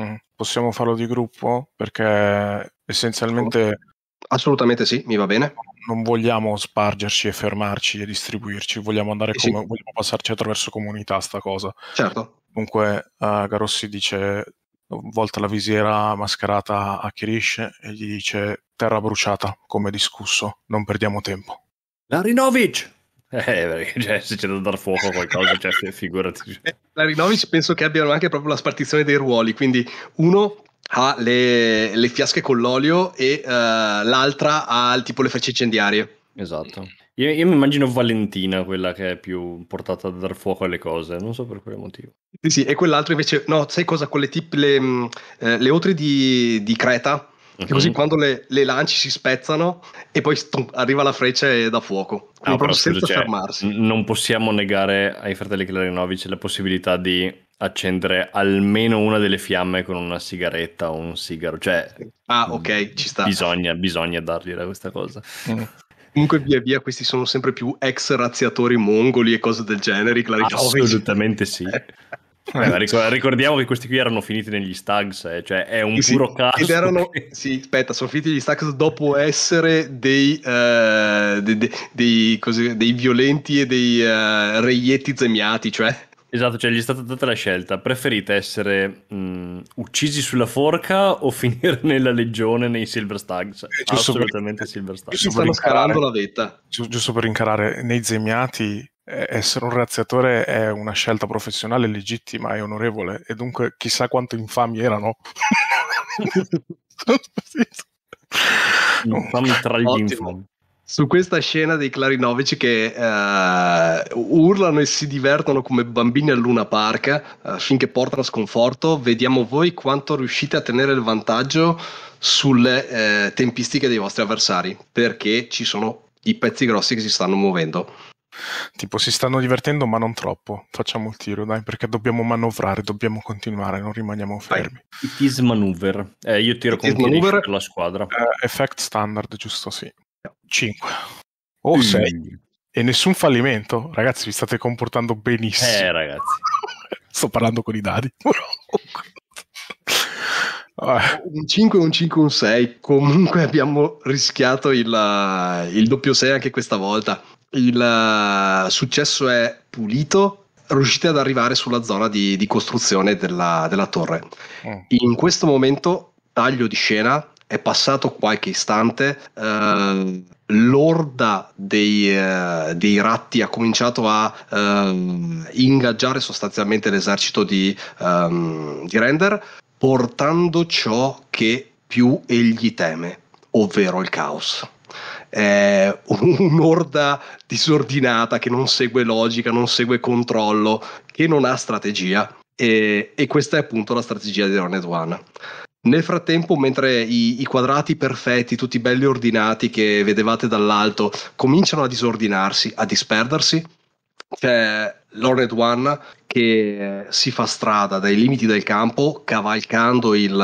Mm. Possiamo farlo di gruppo? Perché essenzialmente... Assolutamente sì, mi va bene. Non vogliamo spargerci e fermarci e distribuirci, vogliamo, andare eh sì. come, vogliamo passarci attraverso comunità sta cosa. Certo. Comunque uh, Garossi dice volta la visiera mascherata a Kirish e gli dice terra bruciata, come discusso, non perdiamo tempo. Larinovic! Eh, perché cioè, se c'è da dar fuoco a qualcosa, cioè, figurati. Cioè. Eh, Larinovic penso che abbiano anche proprio la spartizione dei ruoli, quindi uno ha le, le fiasche con l'olio e uh, l'altra ha tipo le frecce incendiarie. Esatto. Io, io, mi immagino Valentina, quella che è più portata a dar fuoco alle cose, non so per quale motivo. Sì, sì, e quell'altro invece, no, sai cosa, con le tip, le, mm, eh, le, le otri di, di Creta, mm-hmm. così mhm. quando le, le, lanci si spezzano e poi stum, arriva la freccia e da fuoco. Ah, no, però, senza scusa, cioè, fermarsi. Non possiamo negare ai fratelli Clarinovic la possibilità di accendere almeno una delle fiamme con una sigaretta o un sigaro. Cioè, ah, ok, ci sta. Bisogna, bisogna dargliela questa cosa. Comunque via via questi sono sempre più ex razziatori mongoli e cose del genere. Clarinovic. Assolutamente sì. <laughs> Eh, ricordiamo che questi qui erano finiti negli Stags, eh, cioè è un sì, puro caso. Ed erano, sì, aspetta, sono finiti negli Stags dopo essere dei, uh, de, de, dei, così, dei, violenti e dei uh, reietti zemiati, cioè. Esatto, cioè gli è stata data la scelta, preferite essere mh, mm, uccisi sulla forca o <laughs> finire nella legione nei Silver Stags? Eh, giusto Assolutamente per, Silver Stags. Ci Stanno scalando la vetta. Giusto per incarare nei zemiati essere un razziatore è una scelta professionale legittima e onorevole e dunque chissà quanto infami erano. infami tra gli Ottimo. infami su questa scena dei Clarinovici che uh, urlano e si divertono come bambini a Luna Park uh, finché portano sconforto, vediamo voi quanto riuscite a tenere il vantaggio sulle uh, tempistiche dei vostri avversari, perché ci sono i pezzi grossi che si stanno muovendo. Tipo, si stanno divertendo, ma non troppo. Facciamo il tiro, dai, perché dobbiamo manovrare, dobbiamo continuare, non rimaniamo fermi. Dai, it is maneuver. Eh, io tiro con maneuver per la squadra. Eh, effect standard, giusto, sì. 5 o 6. E nessun fallimento. Ragazzi, vi state comportando benissimo. Eh, ragazzi. <laughs> Sto parlando con i dadi. <laughs> un 5, un 5, un 6. Comunque abbiamo rischiato il, eh, il, doppio 6 anche questa volta il eh, successo è pulito, riuscite ad arrivare sulla zona di, di costruzione della, della torre. Mm. In questo momento, taglio di scena, è passato qualche istante, eh, l'orda dei, eh, dei, ratti ha cominciato a eh, ingaggiare sostanzialmente l'esercito di, um, di Render, portando ciò che più egli teme, ovvero il caos eh, <laughs> un'orda disordinata che non segue logica, non segue controllo, che non ha strategia. E, e questa è appunto la strategia di Roned One. Nel frattempo, mentre i, i, quadrati perfetti, tutti belli ordinati che vedevate dall'alto, cominciano a disordinarsi, a disperdersi, c'è Lornet One che eh, si fa strada dai limiti del campo, cavalcando il,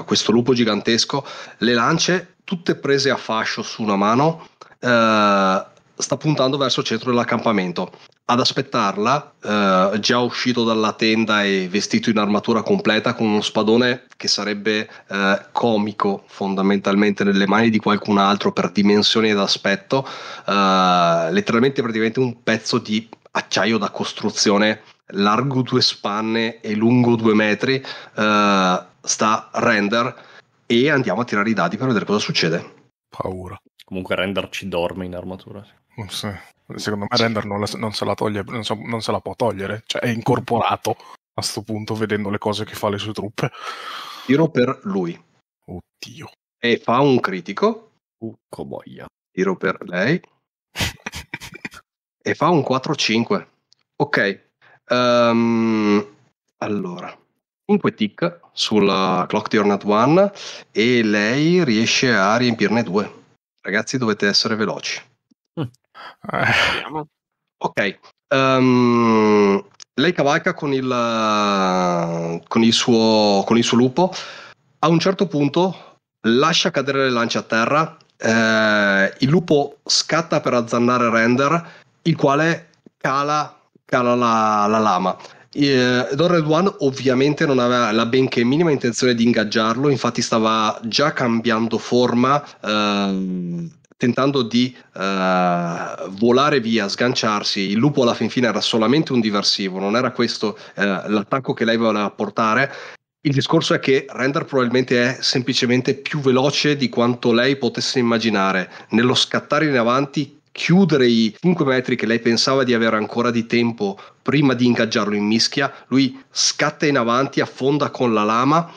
eh, questo lupo gigantesco, le lance tutte prese a fascio su una mano, eh, sta puntando verso il centro dell'accampamento. Ad aspettarla, eh, già uscito dalla tenda e vestito in armatura completa con uno spadone che sarebbe eh, comico fondamentalmente nelle mani di qualcun altro per dimensioni ed aspetto, eh, letteralmente praticamente un pezzo di acciaio da costruzione largo due spanne e lungo due metri, eh, sta Render e andiamo a tirare i dadi per vedere cosa succede. Paura. Comunque Render ci dorme in armatura. Sì. Mm, Secondo me Render non, la, non, se toglie, non, so, non, se la può togliere, cioè è incorporato a sto punto vedendo le cose che fa le sue truppe. Tiro per lui. Oddio. E fa un critico. Uh, boia. Tiro per lei. <laughs> e fa un 4-5. Ok. Um, allora. 5 tick sulla Clock Turn at One e lei riesce a riempirne due. Ragazzi, dovete essere veloci. Mm. Ok. Um, lei cavalca con il, con, il suo, con il suo lupo. A un certo punto lascia cadere le lance a terra. Eh, il lupo scatta per azzannare Render, il quale cala, cala la, la lama eh, Donald One ovviamente non aveva la benché minima intenzione di ingaggiarlo, infatti stava già cambiando forma. Eh, tentando di uh, volare via, sganciarsi. Il lupo alla fin fine era solamente un diversivo, non era questo uh, l'attacco che lei voleva portare. Il discorso è che Render probabilmente è semplicemente più veloce di quanto lei potesse immaginare. Nello scattare in avanti chiudere i 5 metri che lei pensava di avere ancora di tempo prima di ingaggiarlo in mischia, lui scatta in avanti, affonda con la lama,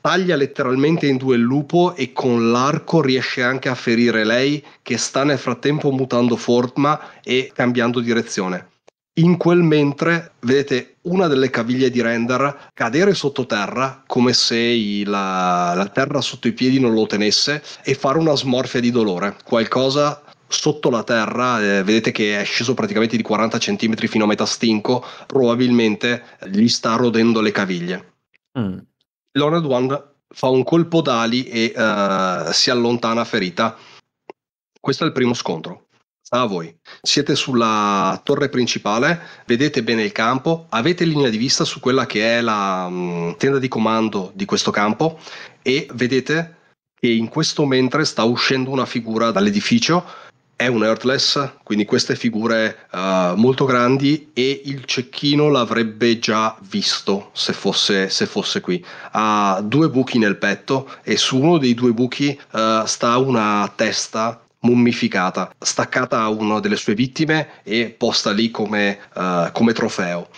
taglia letteralmente in due il lupo e con l'arco riesce anche a ferire lei che sta nel frattempo mutando forma e cambiando direzione. In quel mentre vedete una delle caviglie di Render cadere sottoterra come se la, la terra sotto i piedi non lo tenesse e fare una smorfia di dolore, qualcosa sotto la terra, eh, vedete che è sceso praticamente di 40 cm fino a metà stinco, probabilmente gli sta rodendo le caviglie. Mm. Leonard One fa un colpo d'ali e uh, si allontana ferita. Questo è il primo scontro. Sta a voi. Siete sulla torre principale, vedete bene il campo, avete linea di vista su quella che è la um, tenda di comando di questo campo e vedete che in questo mentre sta uscendo una figura dall'edificio è un Earthless, quindi queste figure uh, molto grandi e il cecchino l'avrebbe già visto se fosse, se fosse, qui. Ha due buchi nel petto e su uno dei due buchi uh, sta una testa mummificata, staccata a una delle sue vittime e posta lì come, uh, come trofeo.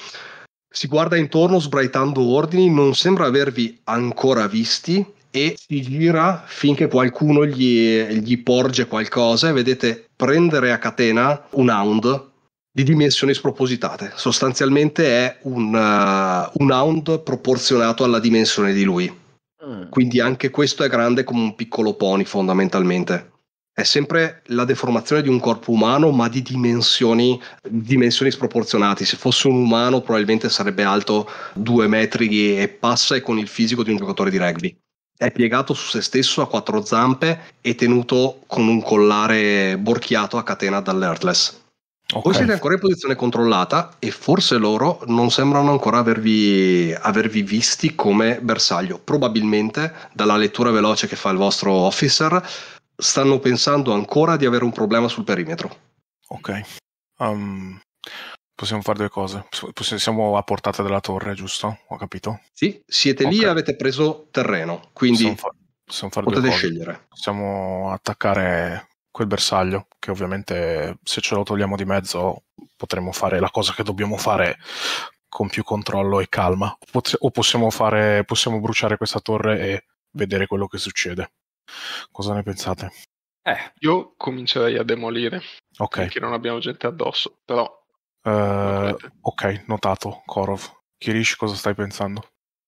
Si guarda intorno sbraitando ordini, non sembra avervi ancora visti, e si gira finché qualcuno gli, gli porge qualcosa e vedete prendere a catena un hound di dimensioni spropositate. Sostanzialmente è un, uh, un hound proporzionato alla dimensione di lui. Mm. Quindi anche questo è grande come un piccolo pony fondamentalmente. È sempre la deformazione di un corpo umano, ma di dimensioni, dimensioni sproporzionate. Se fosse un umano, probabilmente sarebbe alto due metri e passa e con il fisico di un giocatore di rugby è piegato su se stesso a quattro zampe e tenuto con un collare borchiato a catena dall'Earthless. Okay. Voi siete ancora in posizione controllata e forse loro non sembrano ancora avervi, avervi, visti come bersaglio. Probabilmente, dalla lettura veloce che fa il vostro officer, stanno pensando ancora di avere un problema sul perimetro. Ok. Um, possiamo fare due cose. Siamo a portata della torre, giusto? Ho capito? Sì, siete okay. lì e avete preso terreno, quindi possiamo, fa- possiamo fare potete due cose. scegliere. Possiamo attaccare quel bersaglio, che ovviamente se ce lo togliamo di mezzo potremo fare la cosa che dobbiamo fare con più controllo e calma. Pot- o possiamo, fare, possiamo bruciare questa torre e vedere quello che succede. Cosa ne pensate? Eh, io comincerei a demolire. Ok. Perché non abbiamo gente addosso, però Uh, ok, notato, Korov. Kirish, cosa stai pensando?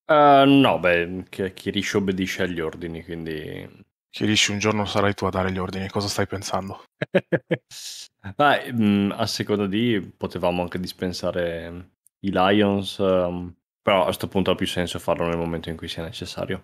Uh, no, beh, Kirish obbedisce agli ordini, quindi... Kirish, un giorno sarai tu a dare gli ordini, cosa stai pensando? <laughs> Beh, mh, mm, a seconda di, potevamo anche dispensare i Lions, um, però a questo punto ha più senso farlo nel momento in cui sia necessario.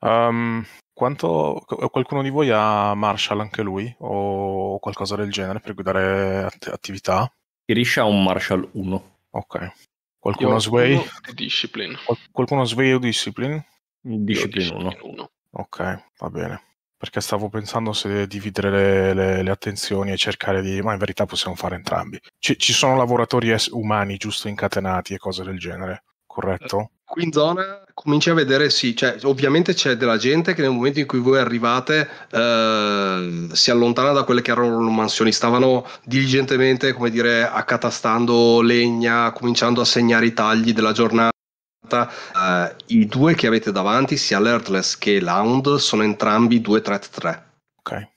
Um, quanto, qualcuno di voi ha Marshall anche lui o qualcosa del genere per guidare att- attività? Irisha ha un Marshall 1. Ok. Qualcuno Sway? Di discipline. qualcuno Sway o Discipline? Discipline 1. Ok, va bene. Perché stavo pensando se dividere le, le, le, attenzioni e cercare di... Ma in verità possiamo fare entrambi. Ci, ci sono lavoratori es- umani giusto incatenati e cose del genere, corretto? Eh, Qui in zona cominci a vedere, sì, cioè, ovviamente c'è della gente che nel momento in cui voi arrivate eh, si allontana da quelle che erano le mansioni, stavano diligentemente, come dire, accatastando legna, cominciando a segnare i tagli della giornata. Eh, I due che avete davanti, sia l'Earthless che l'Hound, sono entrambi due threat 3. Ok.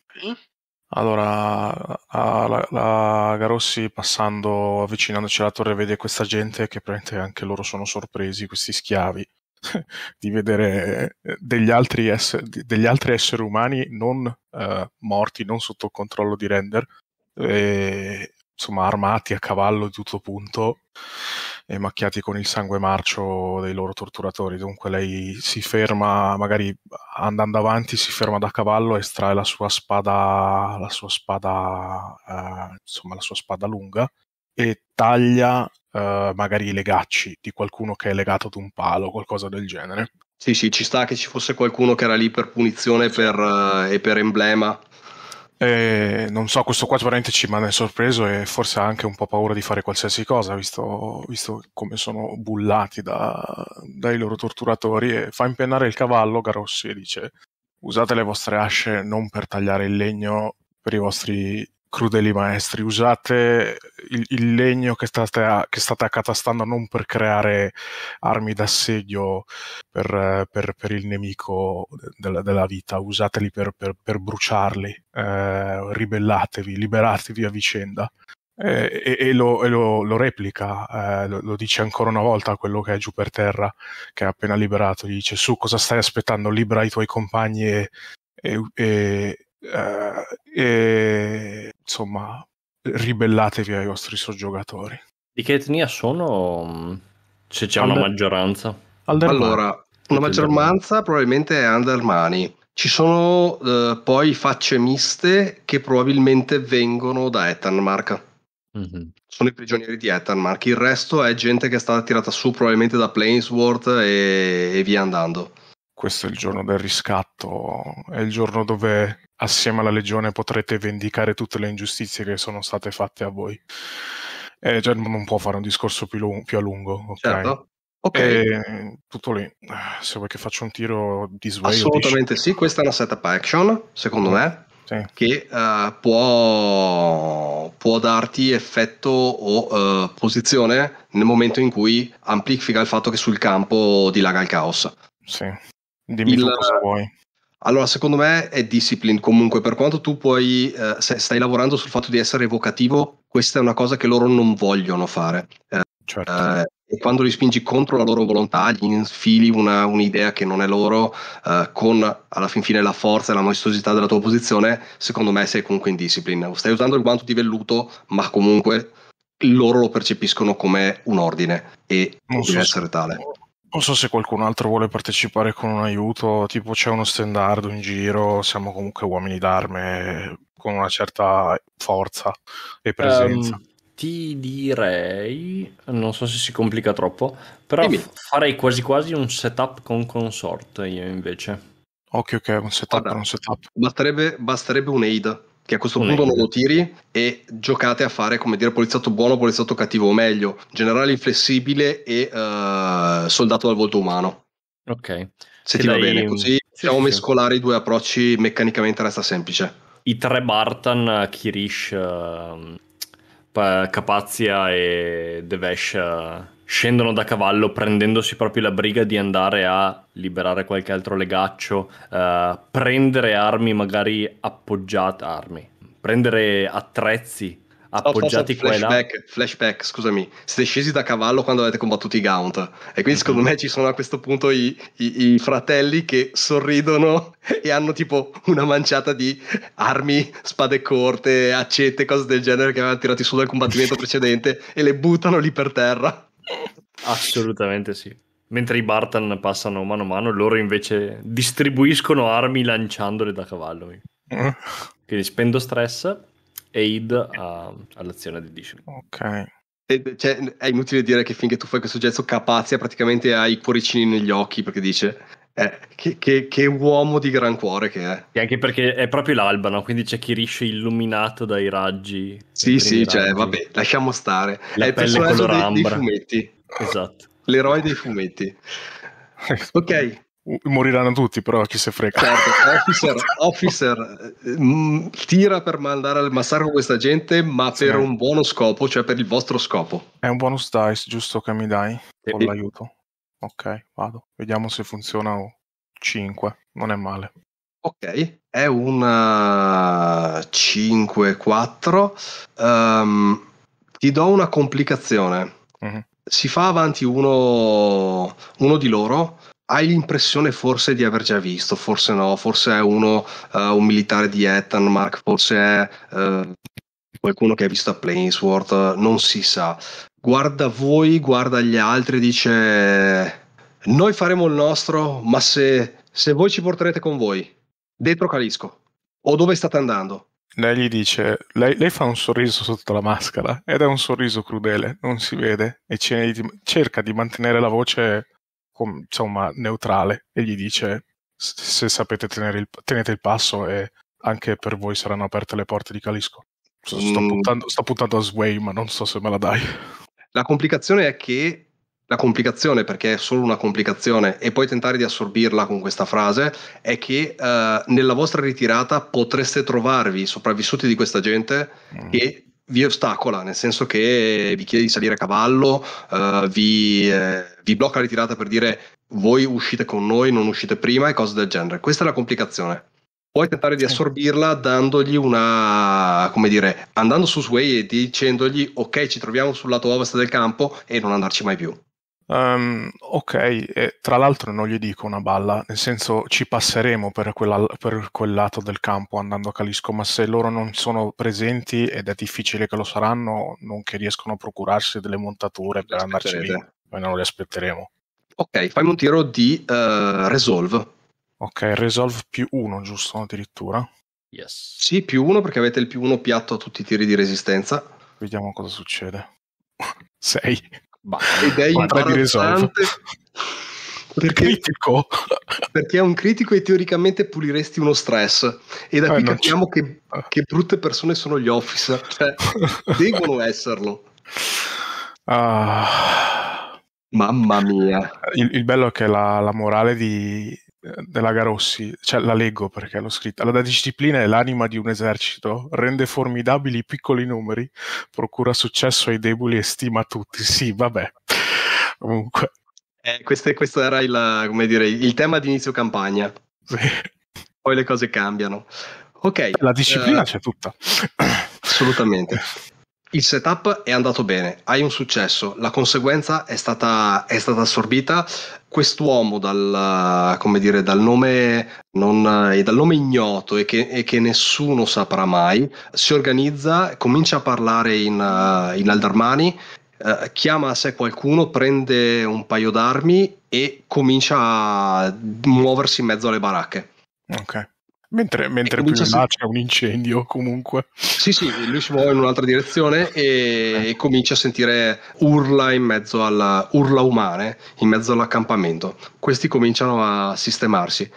Allora, la, la Garossi passando, avvicinandoci alla torre, vede questa gente che praticamente anche loro sono sorpresi, questi schiavi <laughs> di vedere eh, degli altri, ess- degli altri esseri umani non uh, morti, non sotto il controllo di render, e, insomma armati a cavallo di tutto punto e macchiati con il sangue marcio dei loro torturatori. Dunque lei si ferma, magari andando avanti, si ferma da cavallo, estrae la sua spada, la sua spada, eh, insomma la sua spada lunga e taglia uh, magari i legacci di qualcuno che è legato ad un palo, qualcosa del genere. Sì, sì, ci sta che ci fosse qualcuno che era lì per punizione per, uh, e per emblema. E non so, questo qua veramente ci rimane sorpreso e forse ha anche un po' paura di fare qualsiasi cosa, visto, visto come sono bullati da, dai loro torturatori. E fa impennare il cavallo Garossi e dice: Usate le vostre asce non per tagliare il legno per i vostri crudeli maestri, usate il, il legno che state, che state, accatastando non per creare armi d'assedio per, per, per il nemico della, della, vita, usateli per, per bruciarli, eh, ribellatevi, liberatevi a vicenda. e, e, lo, e lo, lo replica, eh, lo, lo, dice ancora una volta a quello che è giù per terra, che ha appena liberato, gli dice su cosa stai aspettando, libera i tuoi compagni e, e Uh, e, eh, insomma, ribellatevi ai vostri soggiogatori. Di che etnia sono? Se c'è Under... una maggioranza? Aldermani. Allora, una maggioranza probabilmente è Andermani. Ci sono eh, poi facce miste che probabilmente vengono da Etanmark. Mm-hmm. Sono i prigionieri di Etanmark. Il resto è gente che è stata tirata su probabilmente da Plainsworth e, e via andando. Questo è il giorno del riscatto, è il giorno dove assieme alla Legione potrete vendicare tutte le ingiustizie che sono state fatte a voi. Eh, già cioè, non può fare un discorso più, lungo, più a lungo, ok? Certo. Okay. E, tutto lì. Se vuoi che faccia un tiro di sway Assolutamente sì, questa è una setup action, secondo mm. me, sì. che uh, può, può, darti effetto o uh, posizione nel momento in cui amplifica il fatto che sul campo dilaga il caos. Sì. Dimmi il, cosa vuoi. Allora, secondo me è discipline comunque, per quanto tu puoi, eh, stai lavorando sul fatto di essere evocativo, questa è una cosa che loro non vogliono fare. Eh, certo. eh, e quando li spingi contro la loro volontà, gli infili una, un'idea che non è loro, eh, con alla fin fine la forza e la maestosità della tua posizione, secondo me sei comunque in discipline. Stai usando il guanto di velluto, ma comunque loro lo percepiscono come un ordine e non deve so essere tale. Non so se qualcun altro vuole partecipare con un aiuto, tipo c'è uno standard in giro, siamo comunque uomini d'arme con una certa forza e ehm, presenza. Um, ti direi, non so se si complica troppo, però Dimmi. farei quasi quasi un setup con consort io invece. Ok, ok, un setup, Guarda, un setup. Basterebbe, basterebbe un aid che a questo Come punto non lo tiri e giocate a fare come dire poliziotto buono, poliziotto cattivo, o meglio, generale inflessibile e uh, soldato dal volto umano. Ok. Se e ti dai... va bene, così possiamo sì, mescolare sì. i due approcci meccanicamente resta semplice. I tre Bartan, eh, Kirish, uh, Capazia e Devesh uh scendono da cavallo prendendosi proprio la briga di andare a liberare qualche altro legaccio, eh, prendere armi magari appoggiate, armi, prendere attrezzi appoggiati qua e là. Flashback, scusami, siete scesi da cavallo quando avete combattuto i Gaunt e quindi secondo mhm. me ci sono a questo punto i, i, i fratelli che sorridono e hanno tipo una manciata di armi, spade corte, accette, cose del genere che avevano tirato su dal combattimento <laughs> precedente e le buttano lì per terra. Assolutamente sì. Mentre i Bartan passano mano a mano, loro invece distribuiscono armi lanciandole da cavallo. Eh. Quindi spendo stress e id a, all'azione di Edition. Ok. Cioè, è inutile dire che finché tu fai questo gesto capazia praticamente hai i cuoricini negli occhi perché dice eh, che, che, che, uomo di gran cuore che è. E anche perché è proprio l'alba, no? Quindi c'è chi riesce illuminato dai raggi. Sì, sì, cioè, raggi. cioè, vabbè, lasciamo stare. La è eh, il personaggio dei, dei, fumetti. Esatto. L'eroe dei fumetti. <laughs> ok. Moriranno tutti, però chi se frega. Certo, <laughs> officer, officer mh, eh, mm, tira per mandare al massacro questa gente, ma sì. per un buono scopo, cioè per il vostro scopo. È un bonus dice, giusto che mi dai? Con e... l'aiuto. Ok, vado. Vediamo se funziona o 5, non è male. Ok, è un 5-4. Eh, um, ehm, ti do una complicazione. Mm-hmm. Si fa avanti uno, uno di loro, hai l'impressione forse di aver già visto, forse no, forse è uno, uh, un militare di Ethan forse è uh, qualcuno che hai visto a Plainsworth, non si sa guarda voi, guarda gli altri, dice noi faremo il nostro, ma se, se voi ci porterete con voi, dentro Calisco, o dove state andando? Lei gli dice, lei, lei, fa un sorriso sotto la maschera ed è un sorriso crudele, non si vede, e cerca di mantenere la voce insomma, neutrale e gli dice, se sapete tenere il, tenete il passo e anche per voi saranno aperte le porte di Calisco. Sto, mm. puntando, sto puntando a Sway, ma non so se me la dai. La complicazione è che la complicazione, perché è solo una complicazione, e poi tentare di assorbirla con questa frase, è che eh, nella vostra ritirata potreste trovarvi sopravvissuti di questa gente mm. che vi ostacola, nel senso che vi chiede di salire a cavallo, eh, vi, eh, vi, blocca la ritirata per dire voi uscite con noi, non uscite prima e cose del genere. Questa è la complicazione puoi tentare di assorbirla dandogli una, come dire, andando su Sway e dicendogli ok ci troviamo sul lato ovest del campo e non andarci mai più. Um, ok, e tra l'altro non gli dico una balla, nel senso ci passeremo per, quella, per quel lato del campo andando a Calisco, ma se loro non sono presenti ed è difficile che lo saranno, non che riescono a procurarsi delle montature per andarci lì, noi non li aspetteremo. Ok, fammi un tiro di uh, Resolve. Ok, resolve più uno, giusto? Addirittura. Yes. Sì, più uno perché avete il più uno piatto a tutti i tiri di resistenza. Vediamo cosa succede. <laughs> Sei. Ed è imbarazzante <laughs> perché, critico. perché è un critico e teoricamente puliresti uno stress. E da eh, qui capiamo che, che, brutte persone sono gli officer, cioè, <laughs> devono esserlo. Ah. Mamma mia. Il, il, bello è che la, la morale di, eh, della Garossi, cioè la leggo perché l'ho scritta, la disciplina è l'anima di un esercito, rende formidabili i piccoli numeri, procura successo ai deboli e stima a tutti. Sì, vabbè. Comunque. Eh, questo, questo, era il, dire, il, tema di inizio campagna. Sì. Poi le cose cambiano. Ok. La disciplina uh, c'è tutta. Assolutamente il setup è andato bene, hai un successo, la conseguenza è stata, è stata assorbita. Quest'uomo dal, come dire, dal, nome non, e eh, dal, nome, ignoto e che, e che, nessuno saprà mai, si organizza, comincia a parlare in, eh, in Aldarmani, eh, chiama a sé qualcuno, prende un paio d'armi e comincia a muoversi in mezzo alle baracche. Ok. Mentre, mentre più in là c'è un incendio comunque. Sì, sì, lui si muove in un'altra direzione e, e eh. comincia a sentire urla in mezzo alla urla umane, in mezzo all'accampamento. Questi cominciano a sistemarsi.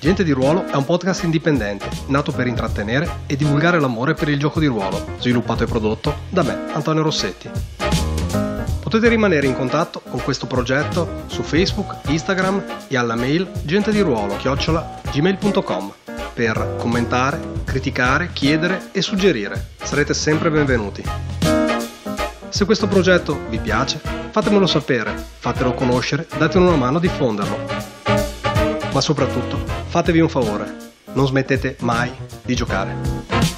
Gente di Ruolo è un podcast indipendente, nato per intrattenere e divulgare l'amore per il gioco di ruolo, sviluppato e prodotto da me, Antonio Rossetti. Potete rimanere in contatto con questo progetto su Facebook, Instagram e alla mail gentediruolo chiocciola gmail.com per commentare, criticare, chiedere e suggerire. Sarete sempre benvenuti. Se questo progetto vi piace, fatemelo sapere, fatelo conoscere, datene una mano a diffonderlo. Ma soprattutto, fatevi un favore, non smettete mai di giocare.